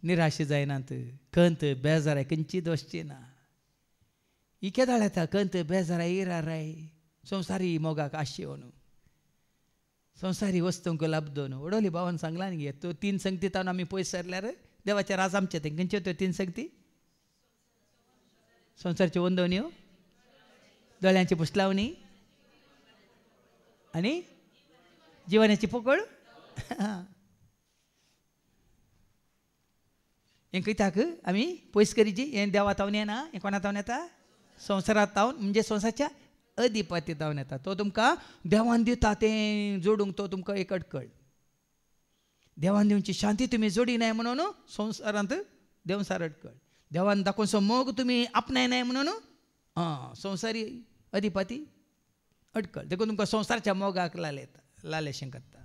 निराश जायनात कंत बेजाराय कंची वसची ना ही केदाळ येता कंत बेजाराय इराराय संवसारी मोगाक आशयो न्हू संवसारी वस्तूंक लाभ न्हू ओडोली भावान सांगला न्ही तो तीन संगती तावन आमी पयस सरल्यार देवाचेर राज आमचे ते खंयच्यो त्यो तीन संगती संवसारच्यो वंदवण्यो हो? दोळ्यांची पुसलावणी आणि जीवनाची पोकळ देवा तावन येना हें कोणा कोणातवन येता संवसारात तावन म्हणजे संवसाराच्या अधिपती तावन येता तो तुमकां देवान दिता तें जोडूंक तो तुमकां एक अडकळ देवान दिवची शांती तुम्ही जोडी नाही म्हणून संवसारांत देवसार अडकळ देवान दाखोवन सो मोग तुम्ही आपणाय नाही म्हणून आं संवसारी अधिपती अडकळ देखून तुमकां संवसारच्या मोगाक लाले लालेशें करता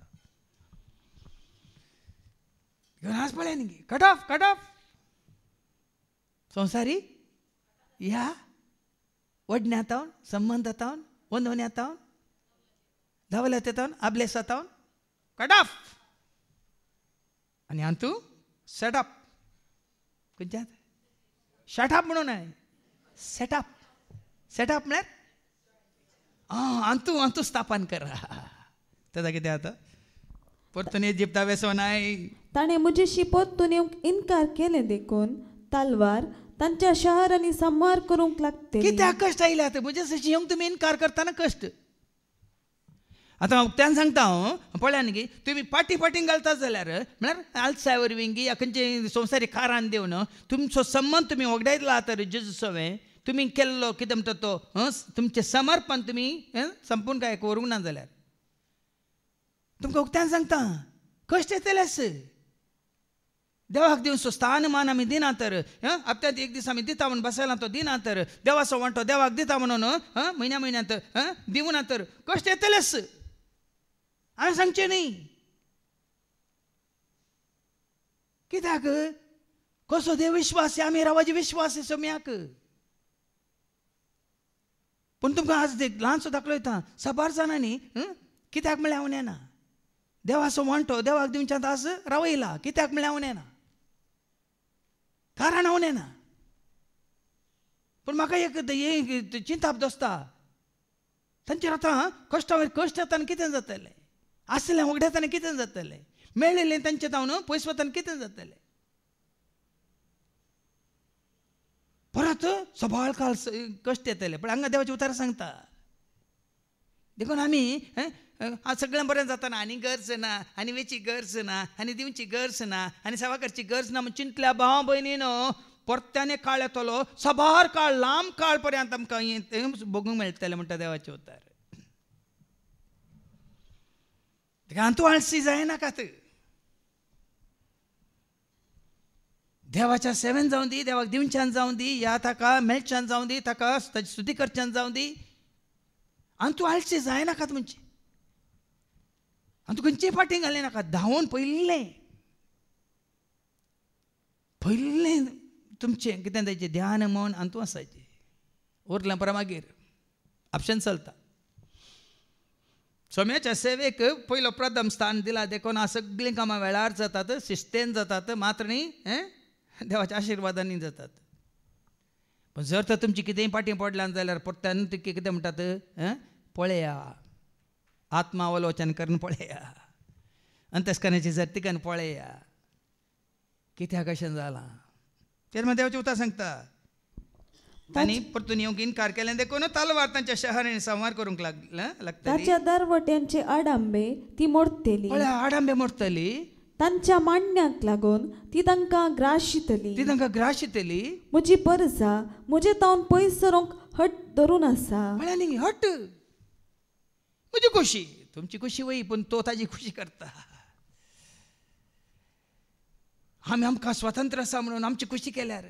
इधर हंस निघे कट ऑफ कट ऑफ संसारी या आहोत वंदवण्यात आहोत ಸಂಬಂಧತವನ್ ಒಂದವನ್ಯಾತವನ್ ಧವಲತೆತವನ್ ಅಬ್ಲೆಸತವನ್ कट ऑफ आणि अंतू सेटअप कुंच्यात शटअप म्हणून आहे सेटअप सेटअप म्हणजे हां अंतू अंतू स्थापन करा त्याचा किती आता परतून जिप्ता वेसो नाही ताणें म्हजी पोत्तून येवंक इन्कार केले देखून तलवार तांच्या शहरांनी संहार करूंक लागते कित्याक कष्ट आयल्यात म्हजे म्हजे येवंक तुमी इन्कार करताना कष्ट आतां हांव त्यान सांगता हांव पळया न्ही तुमी पाटी पाटीन घालतात जाल्यार म्हळ्यार आल्सायवर विंगी खंयचे संवसारीक कारान देवन तुमचो संबंद तुमी वगडायला तर जेजूसवे तुमी केल्लो कितें म्हणटा तो तुमचें समर्पण तुमी संपूर्ण काय करूंक ना जाल्यार तुमकां उक्त्यान सांगता कश्ट येतलेच देवाक देऊन दिवन मान आमी दिना तर हां हप्त्यात एक दीस आमी दिता म्हणून बसायला तो दिना तर देवाचो सवंटो देवाक दिता म्हणून हां म्हयन्या म्हयन्यांत हां दिवना तर कश्ट येतलेच हांवें सांगचें न्ही कित्याक कसो देव विश्वास आमी रावाजी विश्वास सोम्याक पण तुमकां आज देख ल्हानसो दाखलो वयता साबार जाणा न्ही कित्याक म्हळ्यार हांव येना देवाचो वांटो देवाक दिवच्या आज रावयला कित्याक म्हळ्यार हांव येना येना हो पूण म्हाका एक चिंताप दोसता तांचेर आतां कश्ट वयर कश्ट येताना कितें जातलें आसलें वगडेताना कितें जातले मेळिल्लें तांचें तावन पयस वताना कितें जातले परत सबाळ काल कश्ट येतले पण हांगा देवाचे उतार सांगता देखून आमी हा सगळ्यांपर्यंत जाताना आणि गरज ना आणि वेची गरज ना आणि दिवची गरज ना आणि सवाकरची गरज ना म्हण चिंतल्या भावा भयणीन परत्याने काळ येतलो सभार काळ लांब काळ पर्यंत आमकां बघूंक मेळटले म्हणटा देवाचे उतार आळशी आळसी जायनाकात देवाच्या सेवेन जाऊन दी देवाक दिवच्यान जाऊन दी या ताका मेळच्यान जाऊन दी ताका ताची स्तुती करच्यान जाऊन दी आनी तूं आळशी जायनाकात म्हणजे आणि तू खंयचे पाटेन घालें नाका धावून पहिले पहिले तुमचें कितें जायचें ध्यान मन आनी तूं आसायचें उरलें परत मागीर आपशन चलता सोम्याच्या सेवेक पयलो प्रथम स्थान दिला देखून सगळीं कामां वेळार जातात शिस्तेन जातात मात्र न्ही देवाच्या आशिर्वादांनी जातात पूण जर तर तुमची कितेंय पाटी पडल्यान जाल्यार परत्यान कितें म्हणटात पळया आत्मावलोचन करून पळया अंतस्करणाची जर्तिकान पळया कित्या कशें जालां तेन्ना मग देवाचें उतार सांगता तांणी परतून घेऊन कार केले देखून तलवार तांच्या शहरांनी संवार करूंक लागला त्याच्या दरवट्यांचे आडांबे ती मोडतली आडांबे मोडतली तांच्या मांडण्याक लागून ती तांकां ग्राशितली ती तांकां ग्राशितली म्हजी परसा म्हजे तावन पयस सरोंक हट धरून आसा म्हळ्यार हट म्हणजे खुशी तुमची खुशी होई पण तो ताजी खुशी करता आम्ही आमकां स्वतंत्र असा म्हणून आमची खुशी केल्यार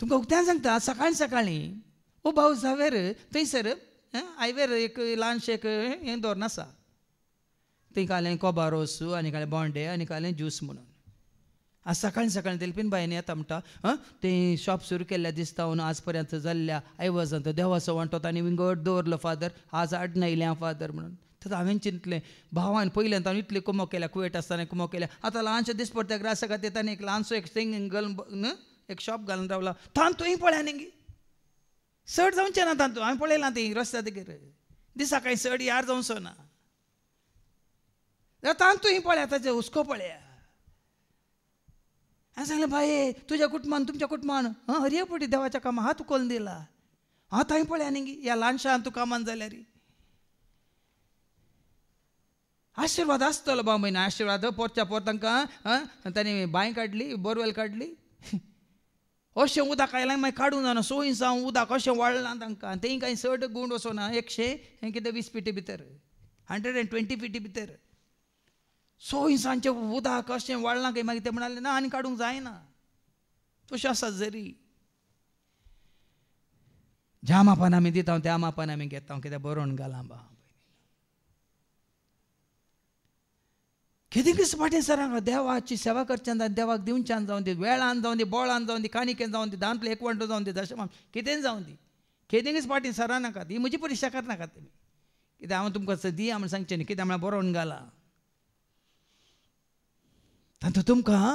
तुमकां उक्त्यान सांगता सकाळी सकाळीं ओ भाऊ हांवेर थंयसर आयवेर एक ल्हानशें एक हें धोरण आसा थंय कालें कोबारोस आनी कालें बोंडे आनी कालें ज्यूस म्हणून आज सकाळी सकाळी बाईने येता म्हणटा हां ते शॉप सुरू केल्या दिसता म्हणून आजपर्यंत जाल्ल्या आयवाजांत देवाचो वांटो आनी विंगड दवरलो फादर आज आडन आयल्या फादर म्हणून तर हांवें चिंतलें भावान पयल्यान ताणें इतलें कुमो केल्या कुवेट आसतना कुमो केल्या आतां ल्हानशें दिसपट्ट्या ग्रासाक ताणें एक ल्हानसो एक सिंगींग घालून एक शॉप घालून रावला थांब तुवें पळया गे सड जावचें ना तांतू हांवें पळयलां ती रस्त्या तेगेर दिसा कांय चड यार जावचो ना तांतू ही पळया ताजें हुस्को पळया आणि सांगलं बाई तुझ्या कुटुंबान तुमच्या कुटुंबान हां हरिया पोटी देवाच्या कामा हात उकोल दिला हा थंय पळया न्ही या ल्हानशान तू कामान जाल्यार आशिर्वाद आसतलो भाव भयण आशिर्वाद पोरच्या पोर तांकां तांणी बांय काडली बोरवेल काढली अशें उदक आयलां मागीर काडूं जाणा सोयी जावं उदक अशें वाडलां तांकां तें कांय सट गुंड एकशें एकशे कितें वीस फिटी भितर हंड्रेड एंड ट्वेंटी पिटी भितर सोय सांचे उदक कशें वाडलां काय मागीर ते म्हणाले ना आनी काडूंक जायना तशें आसा जरी ज्या मापान आमी दिता त्या मापान आमी घेता कित्याक बरोवन घालां बा कितें फाटी सरांक देवाची सेवा करचें जावन देवाक दिवच्यान जावन दी वेळान जावं दी बोळान जावन दी काणिकेन जावन दी दानपले एकवंटो जावन दी दशमान कितें जावन दी खेदिंगच फाटी सरां नाकात ही म्हजी परिक्षा करनाकात तुमी कित्याक हांव तुमकां दिया आमी सांगचें न्ही कित्याक म्हळ्यार बरोवन घालां तातूंत तुमकां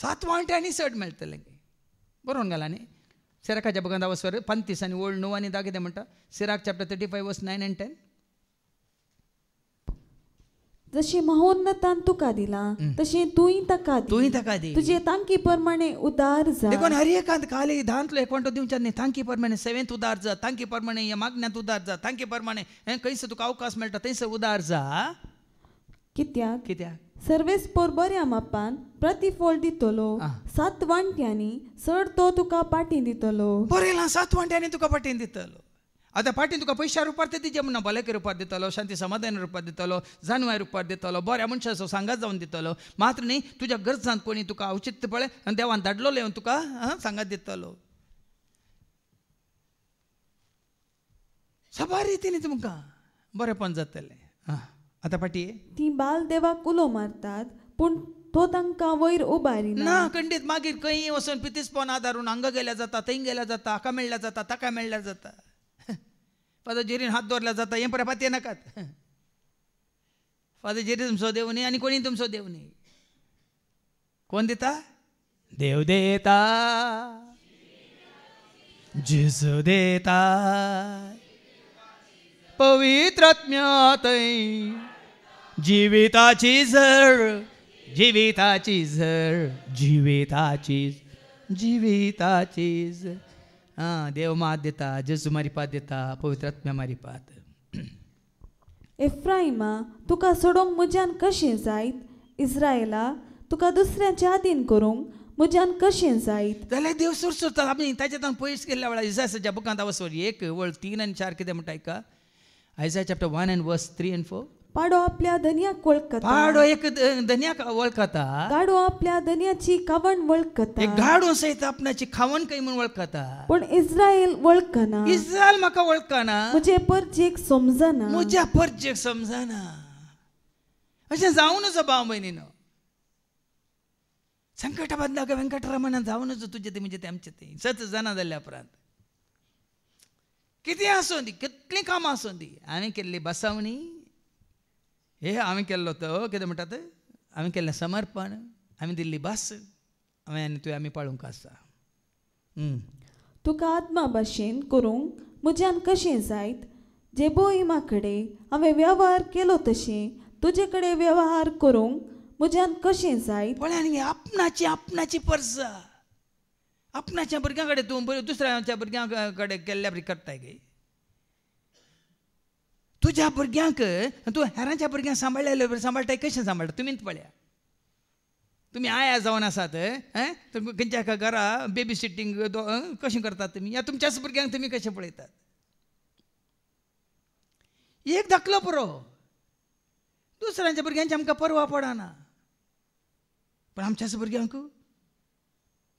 सात वांटे आनी सट मेळटलें बरोवन घाला न्ही सिराकाच्या बगंदा वसवर पंतीस आनी ओल्ड णव आनी धा कितें म्हणटा सिराक चॅप्टर थर्टी फायव्ह वर्स नायन एन्ड टेन जशी महोन्नतान तुका दिला तशी तुई ताका तुई ताका दी तुजे तांकी परमाणे उदार जा देखून हर एकांत खाली धांतलो एक तो दिवच्या न्ही तांकी परमाणे सेवेंत उदार जा तांकी परमाणे या मागण्यांत उदार जा तांकी परमाणे हें खंयसर तुका अवकाश मेळटा थंयसर उदार जा कित्याक कित्याक सर्वेस पोर बऱ्या मापान प्रतिफळ दितलो सात वांट्यांनी चड तो तुका पाटीन दितलो बरयलां सात वांट्यांनी तुका पाटीन दितलो आतां पाटीन तुका पयशा रुपार ते तिजे म्हणून भलायकी रुपार दितलो शांती समाधान रुपार दितलो जानवाय रुपार दितलो बऱ्या मनशाचो सांगात जावन दितलो मात्र न्ही तुज्या गरजांत कोणी तुका औचित्य पळय आनी देवान धाडलो येवन तुका आं, सांगात दितलो सबार रितीन तुमकां बरेंपण जातलें आं आता पाटी ती बाल देवाक उलो मारतात पण तो तांकां वयर उबारी ना खंडीत मागीर खंय वचून पितीसपण आदारून हांगा गेल्या जाता थंय गेल्या जाता हाका मेळ्ळ्या जाता ताका मेळ्ळ्या जाता फादर जेरीन हात दवरल्या जाता हें परा पाती नाकात फादर जेरी तुमचो देव न्ही आनी कोणी तुमचो देव न्ही कोण दिता देव देता जेजू देता पवित्रत्म्या थंय जीविताची झळ जीविताची झळ जीविताची जीविताची हां देव मात देता जेजू मारिपात देता पवित्रात्म्या मारिपात इफ्राईमा तुका सोडोंक म्हज्यान कशें जायत इस्रायला तुका दुसऱ्या आदीन करूंक म्हज्यान कशें जायत जाल्यार देव सुरसुरता आमी ताच्या तान पयस गेल्ल्या वेळार इजासाच्या बुकांत आवसवर एक वळ तीन आनी चार कितें म्हणटा आयका आयजा chapter one and verse three and four पाडो आपल्या धनिया वळखता पाडो एक धनिया वळखता गाडो आपल्या धनियाची कावण हे एक गाडो सहित आपणाची खावण काही म्हणून वळखता पण इस्रायल वळखना इस्रायल म्हाका वळखना मुझे परजेक समजना म्हज्या परजेक समजना अशें जावं नजो भाव भयणीनो संकटा बदला वेंकटरमणान जावं नजो तुझे ते म्हणजे ते आमचे ते सत जना झाल्या उपरांत कितें आसूं दी कितलीं कामां आसूं दी हांवें केल्ली बसवणी हे हांवें केल्लो तो कितें म्हणटात हांवें केल्लें समर्पण हांवें दिल्ली भास हांवें आनी तुवें आमी पाळूंक आसा तुका आत्मा भाशेन करूंक म्हज्यान कशें जायत जे बोईमा कडेन हांवें वेव्हार केलो तशें तुजे कडेन वेव्हार करूंक म्हज्यान कशें जायत पळय आनी आपणाची आपणाची पर्सा आपणाच्या भुरग्यां कडेन तूं दुसऱ्याच्या भुरग्यां कडेन केल्ल्या बरी करताय गे तुझ्या भुरग्यांक तू हेरांच्या भुरग्यांक सांबाळलेले बरें सांबाळटाय कशें सांबाळटा तुमीच पळया तुमी आया जावन आसात खंयच्या घरा बेबी सिटींग कशें करतात तुमी या तुमच्याच भुरग्यांक तुमी कशें पळयतात एक धाकलो पुरो दुसऱ्यांच्या भुरग्यांची आमकां पर्वा पडना पण आमच्याच भुरग्यांक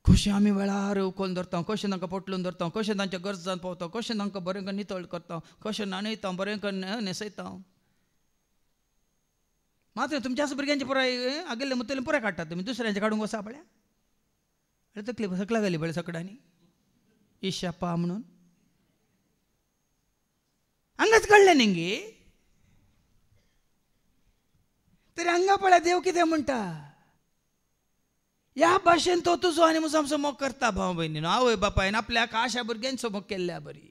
कशें आमी वेळार ओकोन धरता कशें तांकां पोटलून धरता कशें तांच्या जावन पावता कशें तांकां बरें करून नितळ करता कशें नाणयता बरें कर न्हेसयता मात्र तुमच्याच भुरग्यांचे पुराय आगेले मुतले पुराय काडटा तुमी दुसऱ्यांचे काडूंक वसा पळ्या तकली सकला गेली पळय सगळ्यांनी इशापा म्हणून हांगाच काडलें न्ही गे तरी हांगा पळय देव कितें म्हणटा या भाशेन तो तुजो आनी म्हजो आमचो मोग करता भाव भयणीन आवय बापायन आपल्याक आशा भुरग्यांचो मोग केल्ल्या बरी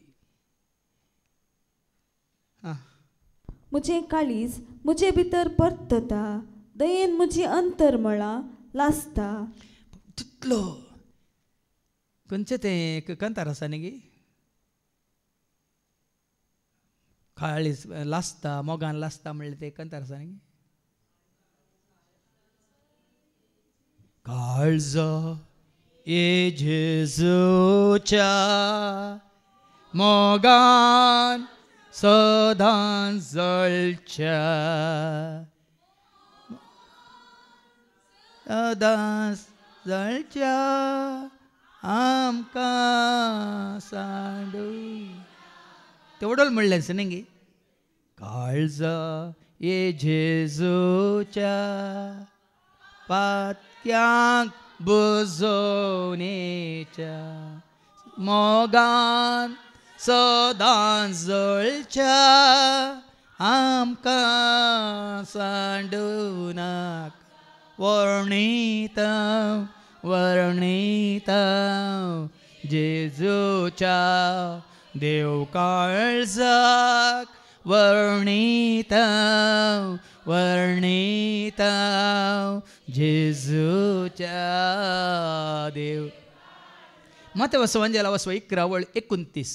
मुझे काळीज म्हजे भितर परतता दयेन म्हजी मळा लासता तितलो खंयचें तें कंतार आसा न्ही गे काळीज लासता मोगान लासता म्हणलें ते कंतार आसा न्ही काळजा ये जेजूच्या मोगान सदां जळच्या सदांस जळच्या आमकां सांडू तेवढं म्हणलें सिनेंगी काळजा ये जेजूच्या पात वाक्यात बुजवण्याच्या मोगान सदां आमका आमकां सांडूनाक वर्णिता वर्णिता जेजूच्या देव काळजाक वर्णित वर्णित जेजूच्या देव तेव्हा वसवंजला वसवई इकरावळ एकोणतीस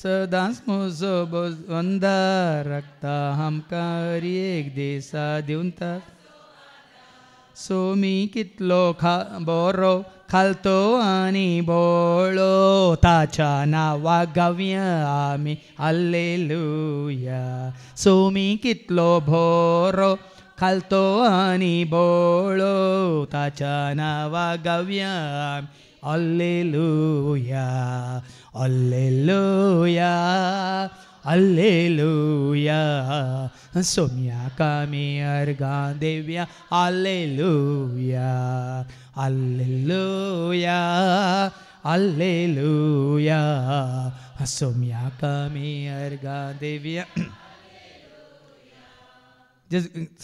सदांसो अंधा रक्ता हमकार एक देसा ता सोमी कितलो खा बोरो खालतो आणि बोळो ताच्या नावा गव्य आम्ही लुया सोमी कितलो बोरो खालतो आणि बोळो ताच्या नावा गव्य आम्ही लुया अल्लेलुया अल्लेलुया सोम्या कामे अर्गा देव्या अल्लेलुया अल्लेलुया अल्लेलुया सोम्या कामे अर्गा देव्या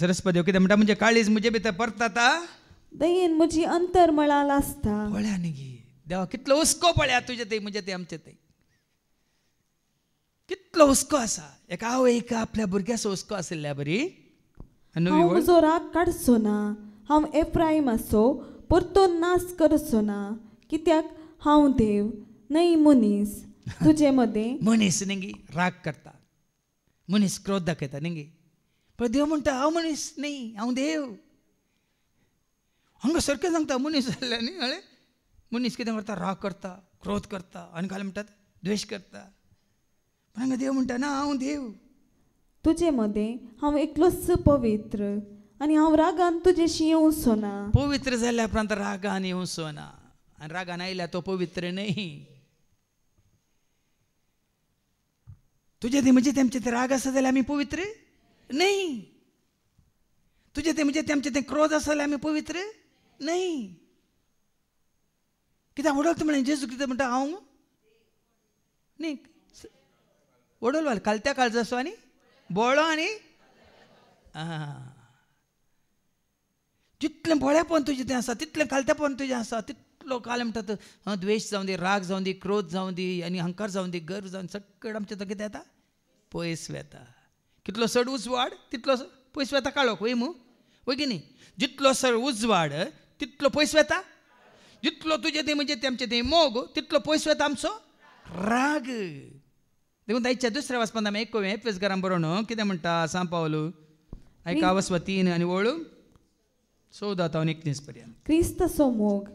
सरस्वती कितें म्हणटा म्हणजे काळीज म्हजे परत आता दयेन म्हजी अंतर मळाल आसता वळ्या निगी देवा कितलो हुस्को पळया तुजे ते म्हणजे ते आमचे ते कितलो हुस्को आसा एका हांव एका आपल्या भुरग्याचो हुस्को आशिल्ल्या बरी हांव म्हजो राग काडचो ना हांव एफ्रायम आसो परतो नास करचो ना कित्याक हांव देव नाही मनीस तुझे मध्ये मनीस न्ही राग करता मनीस क्रोध दाखयता नेंगी पण देव म्हणटा हांव मनीस नाही हांव देव हांगा सारकें सांगता मनीस जाल्ल्या न्ही म्हणून इतके करता राग करता क्रोध करता आणि काय म्हणतात द्वेष करता पण देव म्हणता ना हा देव तुझे मध्ये हा एकलोच पवित्र आणि हा रागान तुजेशी येवं सोना पवित्र झाल्या उपरांत रागान येऊ सोना आणि रागान आयल्या तो पवित्र नाही तुझे ते म्हणजे तेमचे ते राग आसा जाल्यार पवित्र नाही तुझे ते म्हणजे तेमचे ते क्रोध आसा आम्ही पवित्र नाही कित्याक ओडोल म्हणलें जेजू कितें म्हणटा हांव न्ही ओडोल वाल कालत्या काळजासो आनी बोळो आनी आं जितलें तुझे तुजें तें आसा तितलें कालतेपण तुजें आसा तितलो काल म्हणटा द्वेष द्वेश जावं दी राग जावं दी क्रोध जावं दी आनी हंकार जावं दी गर्व जावन सगळें आमचें तो कितें येता पयस वेता कितलो चड उजवाड तितलो पयस वेता काळोख वय मू वय की न्ही जितलो सर उजवाड तितलो पयस वेता जितलो तुझे दे म्हणजे तेमचे दे मोग तितलो पयस येत आमचो राग देखून दायच्या दुसऱ्या वाचपान आमी एक गरम बरो न्हू कितें म्हणटा सांग पावलू आयका वसवा तीन आनी ओळू चवदा तावन एकतीस पर्यंत क्रिस्तसो मोग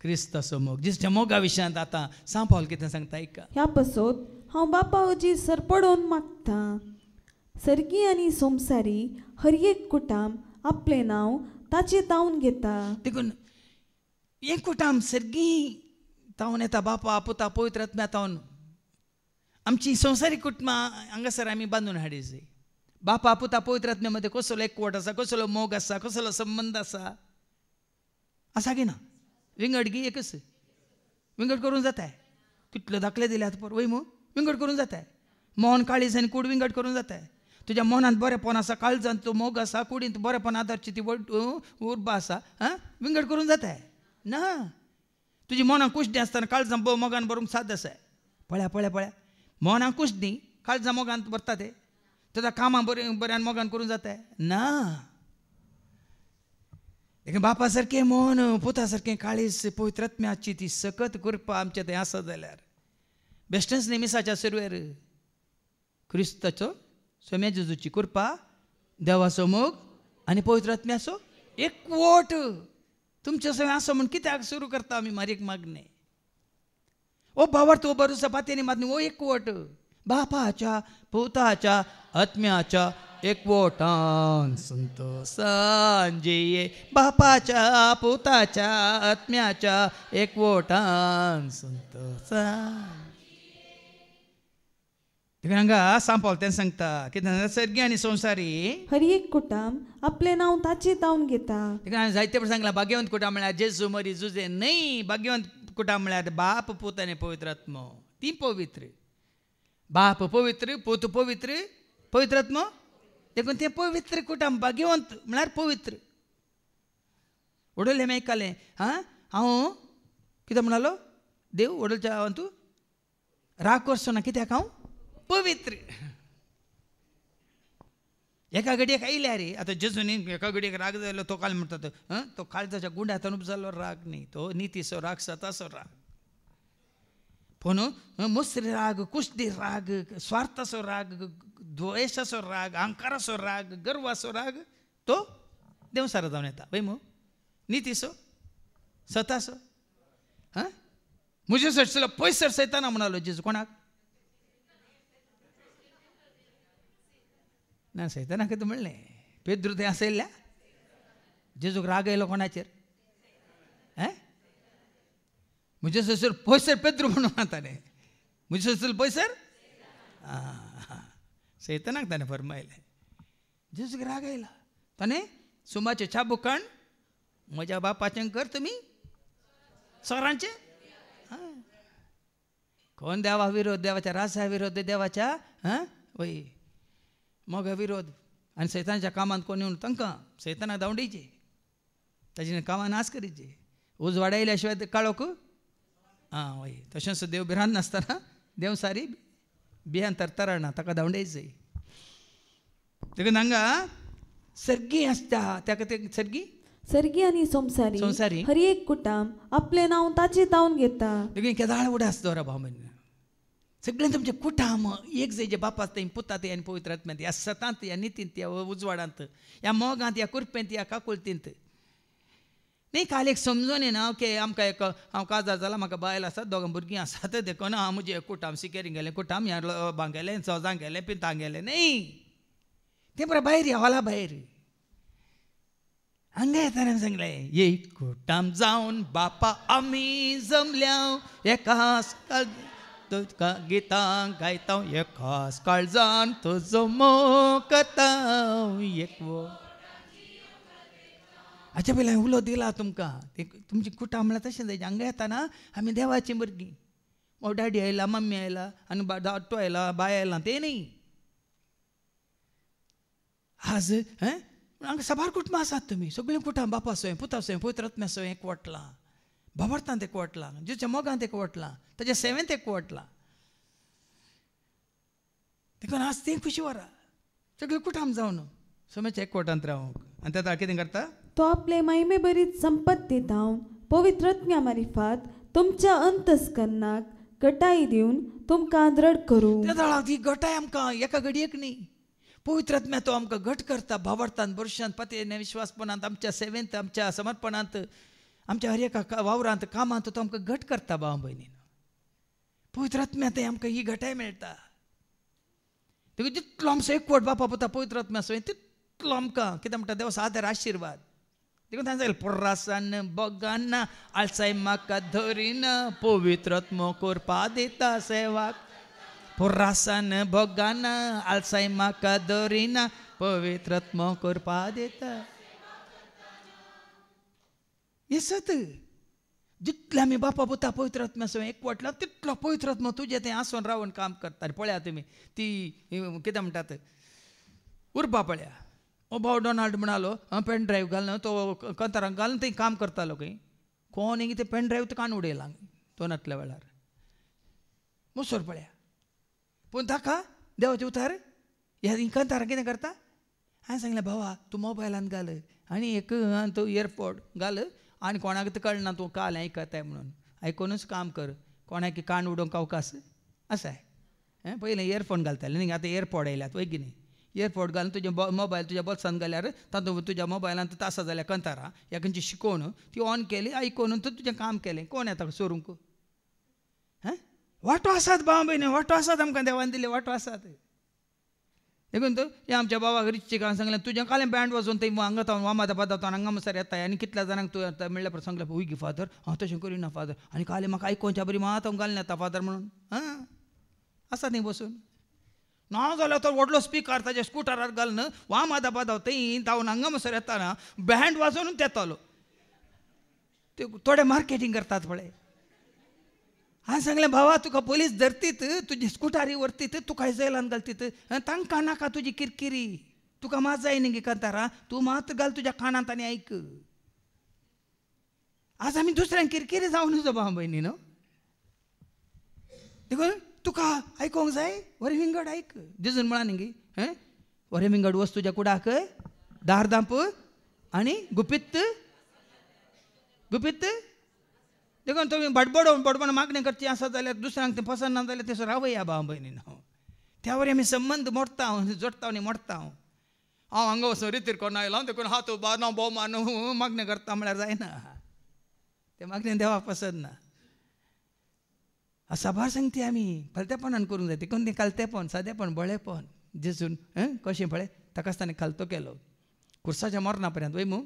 क्रिस्ताचो मोग जिसच्या मोगा विशयांत आतां सांग पावल कितें सांगता ऐका ह्या बसोत हांव बापा अजी सरपडोन मागतां सर्गी आनी संसारी हर एक कुटाम आपलें नांव ताचे तावन घेता देखून एक एकवटाम सर्गी तावन येता बापा आपुता पवित्र आत्म्या तावन आमची संवसारीक कुटुंबां हांगासर आमी बांदून हाडीस जाय बापा आपुता पवित्र आत्म्या मदें एक एकवट आसा कसलो मोग आसा कसलो संबंद आसा आसा की ना विंगड गी एकच विंगड करून जाताय कितलो दाखले दिले आतां पळय मू विंगड करून जाताय मोहन काळीज आनी कूड विंगड करून जाताय तुज्या मनांत बरेंपण आसा काळजांत तूं मोग आसा कुडींत बरेंपण आदारची ती वड उर्बा आसा आं विंगड करून जाताय ना तुझी मोना दी आसतना काळजां ब मोगान बरोवंक साद आसा पळ्या पळ्या पळ्या मोना दी काळजां मोगान भरता ते तुझ्या कामां बरें बऱ्यान मोगान करूंक जाता ना एक बापा सारकें मोन पुता सारकें काळीस पवित्रत्म्याची ती सकत कृपा आमच्या थंय आसा जाल्यार बेश्टेंच नेमिसाच्या सुरवेर क्रिस्ताचो सोम्या जेजूची कृपा देवाचो मोग आनी पवित्रत्म्याचो एकवट तुमच्या सगळं असं म्हणून कित्याक सुरू करता मारी मारीक मागणे ओ भावार्थ बरो सपातेने मागणे ओ एकवट बापाच्या पोताच्या आत्म्याच्या एकवटान सांजे बापाच्या पोताच्या आत्म्याच्या एकवटान सांज इवन हांगा साम पावल सांगता कित्याक सर्गी आनी संवसारी हर एक कुटाम आपले नाव ताचे घेता तिका जायते सांगलां भाग्यवंत कुटाम म्हळ्यार जेजू मरी जुजे न्हय भाग्यवंत कुटाम म्हळ्यार बाप पूत पवित्र पवित्रात्म ती पवित्र बाप पवित्र पोत पवित्र पवित्रात्म देखून तें पवित्र कुटाम भाग्यवंत म्हळ्यार पवित्र वडोलें मेळकालें हां हांव हो? किती म्हणालो देव वडोलच्या हांव तूं राग करचो ना कित्याक हांव पवित्र एका घडयेक आयल्या रे आता जजुनी एका घडयेक राग जायलो तो काल म्हणटा तो काल तो काळजाच्या गुंड हातान राग नाही तो सो राग सताचो राग फोन मुसरी राग कुस्ती राग स्वार्थाचो राग सो राग सो राग सो राग तो देवसारा जावन येता पळय मो नितीचो सतासो हां मुझे सरसला पयस सरसयताना म्हणालो जेजू कोणाक ना ನಾನು ಸೈತಾನಾಕೈತೆ ಮಳ್ಳೆ ಪೆದ್ರತೆ ಆಸೆ ಇಲ್ಲ जेजूक राग राग कोणाचेर कोणाचे मुझे ससूर पयसर पेद्रू म्हणून म्हणताने मुझे ससुर पोसर सैतनाक ताणें फरमायले जेजूक राग आयला ताणे सुमाचे काण म्हज्या बापाचे कर तुमी सरांचे कोण देवा विरोध देवाच्या रासा विरोध देवाच्या हां वय मग अविरोध आणि सैतानाच्या कामात कोणी येऊन तंका सैताना दावडीचे ताजे कामा नाश करीचे उज वाढायल्याशिवाय ते काळोक आं वय तशेंच देव भिरान नसताना देव सारी बियान तरतराना ताका दावडेचय ते हांगा सर्गी आसता ताका ते सर्गी सर्गी आणि संसारी संसारी हर एक कुटाम आपले नाव ताचे दावून घेता केदाळ उडे आसता रा भाव म्हणजे सगळे तुमचे कुटाम एक जे जे बाप आसता पुतात आणि पवित्र म्हणते या सतांत या नितींत या उजवाडांत या मोगांत या कुरपेंत या काकुलतींत नाही काल एक समजून येना हांव आमकां एक हांव काजार जाला म्हाका बायल आसा दोगां भुरगीं आसात देखून हांव म्हजे कुटाम सिकेरी गेलें कुटाम ह्या लोबां गेलें सजांक गेलें पितांक गेलें न्ही तें बरें भायर या हॉला भायर हांगा येताना सांगलें एक कुटाम जावन बापा आमी जमल्या एका तुका गितां गायतां एक खास काळजान तुजो मोकतां एकवो हाच्या पयलीं हांवें उलो दिला तुमकां तुमची कुटां म्हणल्यार तशें जायचें हांगा ना आमी देवाची भुरगीं मो डॅडी आयला मम्मी आयला आणि दाटो आयला बाय आयला ते नाही आज हांगा साबार कुटुंबां आसात तुमी सगळीं कुटां बापा सोय पुता सोय पुत्रात्म्या सोय एकवटलां భబర్తాంత్ ఎక్కువ అట్లా జమోకాంత్ ఎక్కువ అట్లా त्याच्या सेवेंत ఎక్కువ वाटला देखून आज ती खुशी वरां सगळे कुठं आम जावन सोमेच्या एक वटांत रावंक आनी तेका कितें करता तो आपले मायमे बरीत संपत्ती धांवन पवित्रज्ञा मारिफात तुमच्या अंतस्करणाक गटाई दिवन तुमकां आदरड करू त्या दळाक ही गटाय आमकां एका घडयेक न्ही पवित्रात्म्या तो आमकां घट करता भावार्थान बुरशान पतेन विश्वासपणांत आमच्या सेवेंत आमच्या समर्पणांत आमच्या हर एका वावरांत कामांत तो आमकां घट करता भाव भयणीन पवित्र आत्म्यातय आमकां ही घटाय मेळटा तेका जितलो आमचो एकवट बापा पुता पवित्र आत्म्याचो तितलो आमकां कितें म्हणटा सादर आशिर्वाद देखून ताणें सांगलें पोर्रासान बोगाना आळसाय म्हाका धरीन पवित्रत्म करपा दिता सेवाक पुर्रासन बोगाना आळसाय म्हाका धरिना पवित्रत्म करपा दिता येसत जितल्या बापा बुता पवित्र आत्म्या एक वाटला तितलो पवित्र आत्मा तुझे ते आसून रावून काम करता पळ्या तुम्ही ती किती म्हणतात उरपा पळया ओ भाऊ डोनाल्ड म्हणालो हांव पेन ड्राईव्ह घालन तो कंतारां घालून थंय काम करतालो खंय कोण ते पेन ड्रायव्ह कान उडयला दोनातल्या वेळार मुसोर पळया पूण ताका देवाचे उतार ह्या कंतारांक कितें करता हांवें सांगलें भावा तूं मोबायलान घाल आनी एक तूं इयरपोड घाल आणि कोणाक तर कळना तू काल ऐकत आहे म्हणून ऐकूनच काम कर कोणाक कान उडोवंक अवकाश असं हें पहिले इयरफोन घालताले न्ही आतां एअरपॉड येयल्यात वय की नाही एअरपॉड घालून तुझे मोबाईल तुझ्या बॉल्सान गेल्यार तातूंत तुज्या मोबायलांत तासा जाल्यार कंतारा खंयची शिकोवन ती ऑन केली आयकून तर तुजें काम केलें कोण येता सोरूंक हां वांटो आसात भाव भयणी वांटो आसात आमकां देवान दिले वांटो आसात देखून तर हे आमच्या बाबा रिचचे कारण सांगलें तुज्या कालें बँड वाजून थंय हांगा तावन वामा तपा तावन हांगा मुसार येता आनी कितल्या जाणांक तूं येता म्हणल्या परस सांगलें उय गी फादर हांव तशें करिना फादर आनी काले म्हाका आयकोनच्या बरी मात हांव घालन येता फादर म्हणून आं आसा थंय बसून ना जाल्यार तो व्हडलो स्पिकार ताच्या स्कुटरार घालन वामा दाबा धांव धांवन हांगा सर येताना बँड वाजोवनूच येतालो ते थोडे मार्केटींग करतात पळय हा सांगलें भावा तुका पोलीस धरतीत तुजी स्कुटारी काय तुका जैलान घालतीत तांकां नाका तुझी किरकिरी तुका मात जाय न्ही कांतारा तू मात घाल तुझ्या कानांत आनी आयक आज आम्ही दुसऱ्यांक किरकिरी जावनूच भाव भयणी न्हू देखून तुका आयकोंक जाय वरे विंगड आयक दिजून म्हणा न्ही वरे विंगड वस्तू तुझ्या कुडाक दार दांप आनी गुपित गुपित देखून तुम्ही बडबडोवन बडबड मागणी करची आसा जाल्यार दुसऱ्यांक ते पसंत ना जाल्यार तसं रावय या भाव भयणीन हांव त्या वरी आमी संबंद मोडटा हांव जोडता आनी मोडता हांव हांव हांगा वचून रितीर कोण आयलो हांव देखून हात उबार ना भोव मानू मागणे करता म्हळ्यार जायना ते मागणें देवा पसंत ना साबार सांगती आमी भलतेपणान करूंक जाय देखून तें कालतेपण सादेपण बळेपण जेजून कशें पळय ताका आसतना खालतो केलो कुर्साच्या मरणा पर्यंत वय मू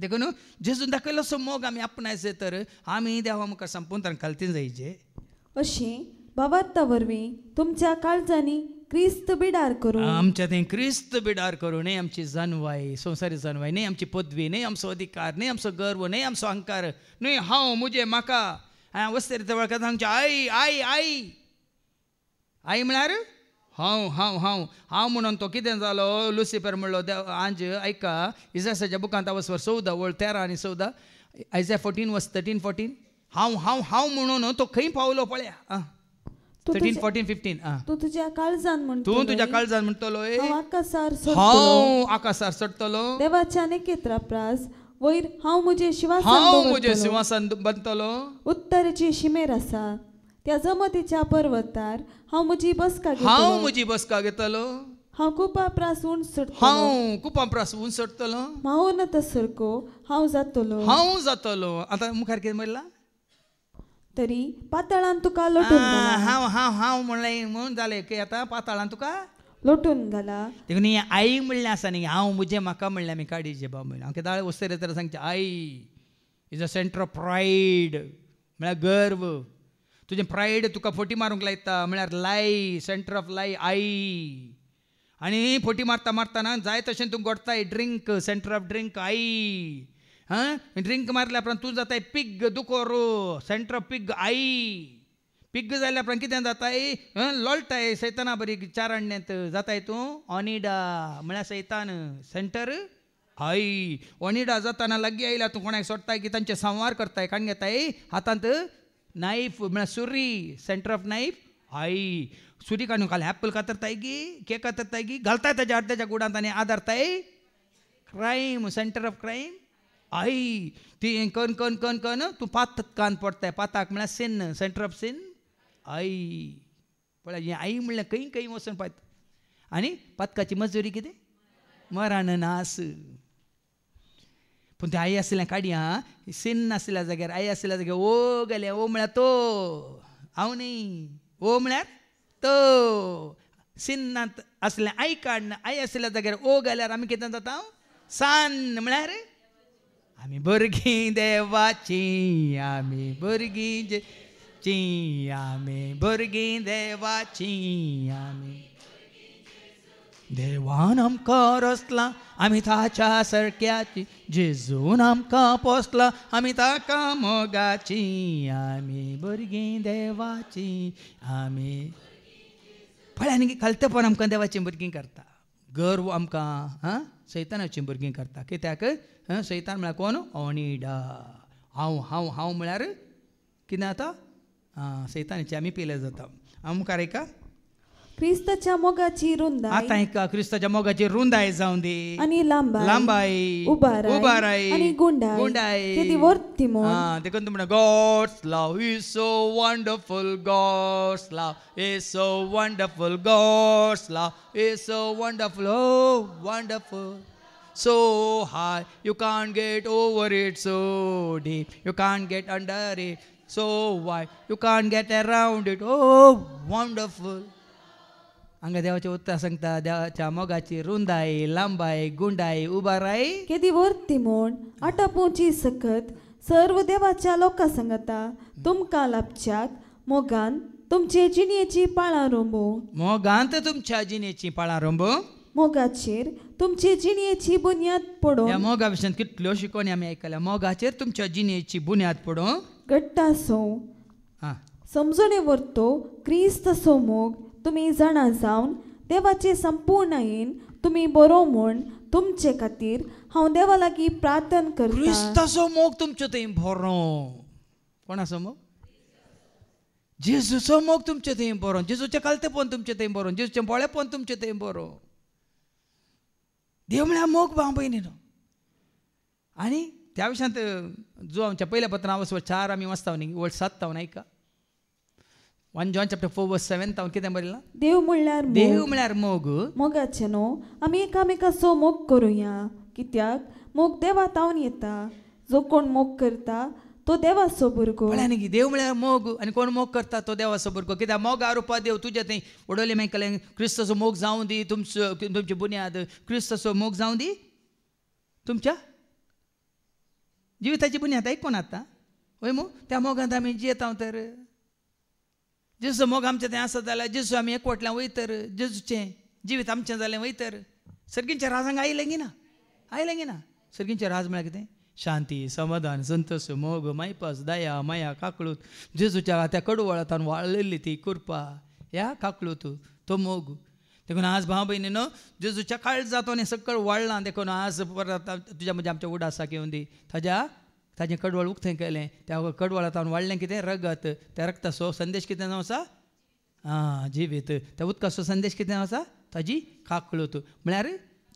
देखो देखून जेजून दाखयलो सो मोग आमी ऐसे तर आमी देवा मुखार संपून तांकां कालतीन जायचे अशी बाबा वरवीं तुमच्या जानी क्रिस्त बिडार करू आमच्या थंय क्रिस्त बिडार करू न्ही आमची जनवाय संवसारी जनवाय नाही आमची पदवी नाही आमचो अधिकार नाही आमचो गर्व नाही आमचो अहंकार न्ही हांव मुजे म्हाका हांव वस्तेर वळखता आमच्या आई आई आई आई म्हळ्यार हांव हांव हांव हांव म्हणून तो कितें जालो लुसिफर म्हणलो देव आंज आयका इजासाच्या बुकांत वसवर चवदा वळ तेरा आनी चवदा आयजा फोर्टीन वस थर्टीन फोर्टीन हांव हांव हांव म्हणून तो खंय पावलो पळया आं थर्टीन फोर्टीन फिफ्टीन तूं तुज्या काळजान म्हण तूं तुज्या काळजान म्हणटलो आकासार हांव आकाशार सोडटलो आनी केत्रा प्रास वयर हांव म्हजे शिवासान हांव म्हजे शिवासान बनतलो उत्तरेची शिमेर आसा त्या जमतीच्या पर्वतार हांव म्हजी बसका हांव म्हजी बसका घेतलो हांव कुपा प्रासून सुटतलो हांव कुपा प्रासून सुटतलो माऊ न सरको हांव जातलो हांव जातलो आता मुखार कितें म्हणलां तरी पाताळान तुका लोटून हांव हांव हांव म्हणलें म्हणून जालें की आतां पाताळान तुका लोटून घाला देखून आई म्हणलें आसा न्ही हांव म्हजें म्हाका म्हणलें आमी काडी जे म्हणलें हांव केदाळ वस्तरे तर सांगचें I is a centre of pride म्हळ्यार गर्व तुझे प्रायड तुका फोटी मारूंक लायता म्हळ्यार लाई सेंटर ऑफ लाई आई आनी फोटी मारता मारतना जाय तशें तूं घोडताय drink centre of drink I हां ड्रिंक मारल्या उपरांत तूं जाताय पिग दुकोरो centre of pig I pig जाल्या उपरांत कितें जाताय लोळटाय सैताना बरी चार जाताय तूं ऑनिडा म्हळ्यार सैतान सेंटर आई ऑनिडा जाताना लागीं आयला तूं कोणाक सोडटाय की तांचे संवार करताय काण घेताय हातांत नाईफ म्हणा सुरी सेंटर ऑफ नाईफ आई सुरी काढून खाली ॲपल कातरताय की के कातरताय की घालताय त्याच्या अर्थाच्या गुडात आणि आधारताय crime centre of crime I ती कण कण कण कण तू पात कान पडताय पाताक म्हणा sin centre of sin I पळ आई म्हणलं कैन कैन वसून पाहत आणि पातकाची मजुरी किती मरान नास पूण ते आई आसल्या काढी हा सेन नासल्या जाग्यार आई आसल्या जाग्यार ओ गेले ओ म्हळ्यार तो हांव न्ही ओ म्हळ्यार तो सिन्नात आसलें आई काडना आई आसल्या जाग्यार ओ गेल्यार आमी जात जाता सान म्हळ्यार आमी भुरगीं देवाचीं आमी भुरगीं आमी भुरगीं देवाची आम्ही देवान आमकां रचला आमी ताच्या सरक्याची जेजून आमकां पोसला आमी ताका मोगाची आमी भुरगीं देवाची आमी पळय खालते कलतेपण आमकां देवाचीं भुरगीं करता गर्व आमकां हां सैतानाचीं भुरगीं करता कित्याक सैतान म्हळ्यार कोण ओणिडा हांव हांव हांव म्हळ्यार कितें जाता आं सैतानाची आमी पिले जाता आमकां एका ख्रिस्ताच्या मोगाची रुंदा आता एक ख्रिस्ताच्या मोगाची रुंद आहे जाऊन दे आणि लांबा लांबाई आहे उभा उभा आहे आणि गुंडा गुंडा आहे ती वरती मोन देखून ते म्हणा God's love is so wonderful God's love is so wonderful God's love is so wonderful oh wonderful so high you can't get over it so deep you can't get under it so wide you can't get around it oh wonderful देवाचे उत्तर सांगता देवाच्या मोगाची रुंदाई लांबाई गुंडाई उबाराई केदी वरती म्हूण आटापोची सकत सर्व देवाच्या लोका सांगता तुमका लाभच्याक मोगान तुमचे जिणेची पाळा रोंबो मोगांत तुमच्या जिणेची पाळा रोंबो मोगाचेर तुमचे जिणेची बुन्याद पडो या मोगाविषयी कितल्यो शिकवणी आम्ही ऐकल्या मोगाचेर तुमच्या जिणेची बुन्याद पडो घट्टा सो समजणे वरतो क्रिस्त सो मोग तुम्ही जाणा जावन देवाचे संपूर्ण तुम्ही तुमी बरो म्हूण तुमचे खातीर हांव देवा लागीं प्रार्थन करतो मोग तुमचे थंय बरो कोणाचो मोग जेजूचो मोग तुमचे थंय बरो जेजूचे कलते पण तुमचे थंय बरो जेजूचे बोळे पण तुमचे थंय बरो देव म्हळ्यार मोग बांबय न्हू आनी त्या विशयांत जो आमच्या पयल्या पत्रां वचो चार आमी वाचता न्ही वट सात तावन आयका one John chapter four verse seven तावन कितें बरयलां देव म्हणल्यार देव म्हणल्यार मोग मोगाचे न्हू आमी एकामेका सो मोग करुया कित्याक मोग देवा तावन येता जो कोण मोग करता तो देवाचो भुरगो आनी देव म्हळ्यार मोग आनी कोण मोग करता तो देवाचो भुरगो कित्याक मोग आरोपा देव तुजे थंय उडोवले मागीर क्रिस्तचो मोग जावं दी तुमचो तुमची बुन्याद क्रिस्तचो मोग जावं दी तुमच्या जिविताची बुन्याद आयक कोण आतां वय मू त्या मोगात आमी जियेता तर जेजू मोग आमच्या तें आसा जाल्यार जेजू आमी एकवटल्यां वयतर जेजूचें जिवीत आमचें जालें वयतर सर्गींच्या राजांक आयलें गी ना आयलें गी ना सर्गींचें राज म्हळ्यार कितें शांती समाधान संतोष मोग मायपास दया माया काकळूत जेजूच्या त्या कडवळांतान वाळलेली ती कुरपा ह्या काकळूत तो मोग देखून आज भाव भयणी न्हू जेजूच्या काळजात जातो आनी सकळ वाळलां देखून आज परत तुज्या मदीं आमच्या उडासा येवन दी ताज्या ताजें कडवळ उक्तें केलें त्या कडवळांतल्यान वाडलें कितें रगत त्या सो संदेश कितें जावं आसा आं जिवीत त्या उदकाचो संदेश कितें आसा ताजी काकळूत म्हळ्यार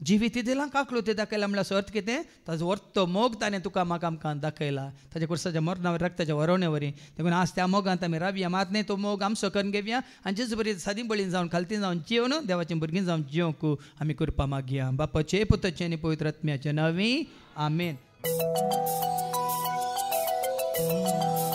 जिवीत दिलां काकळूत दाखयलां म्हळ्यार सो अर्थ कितें ताजो वर्तो मोग ताणें तुका म्हाका आमकां दाखयला ताजे कुर्साच्या मरणा रक्ताच्या वरोवणेवरी देखून आज त्या मोगांत आमी रावया मात न्ही तो मोग आमचो करून घेवया आणि जेच बरी सादी बळीन जावन खालती जावन जेवन देवाचें भुरगीं जावन जेवंक आमी कृपा मागया बापाचे पुतचे आनी पवित्रात्म्याचे नवी आमेन Thank you.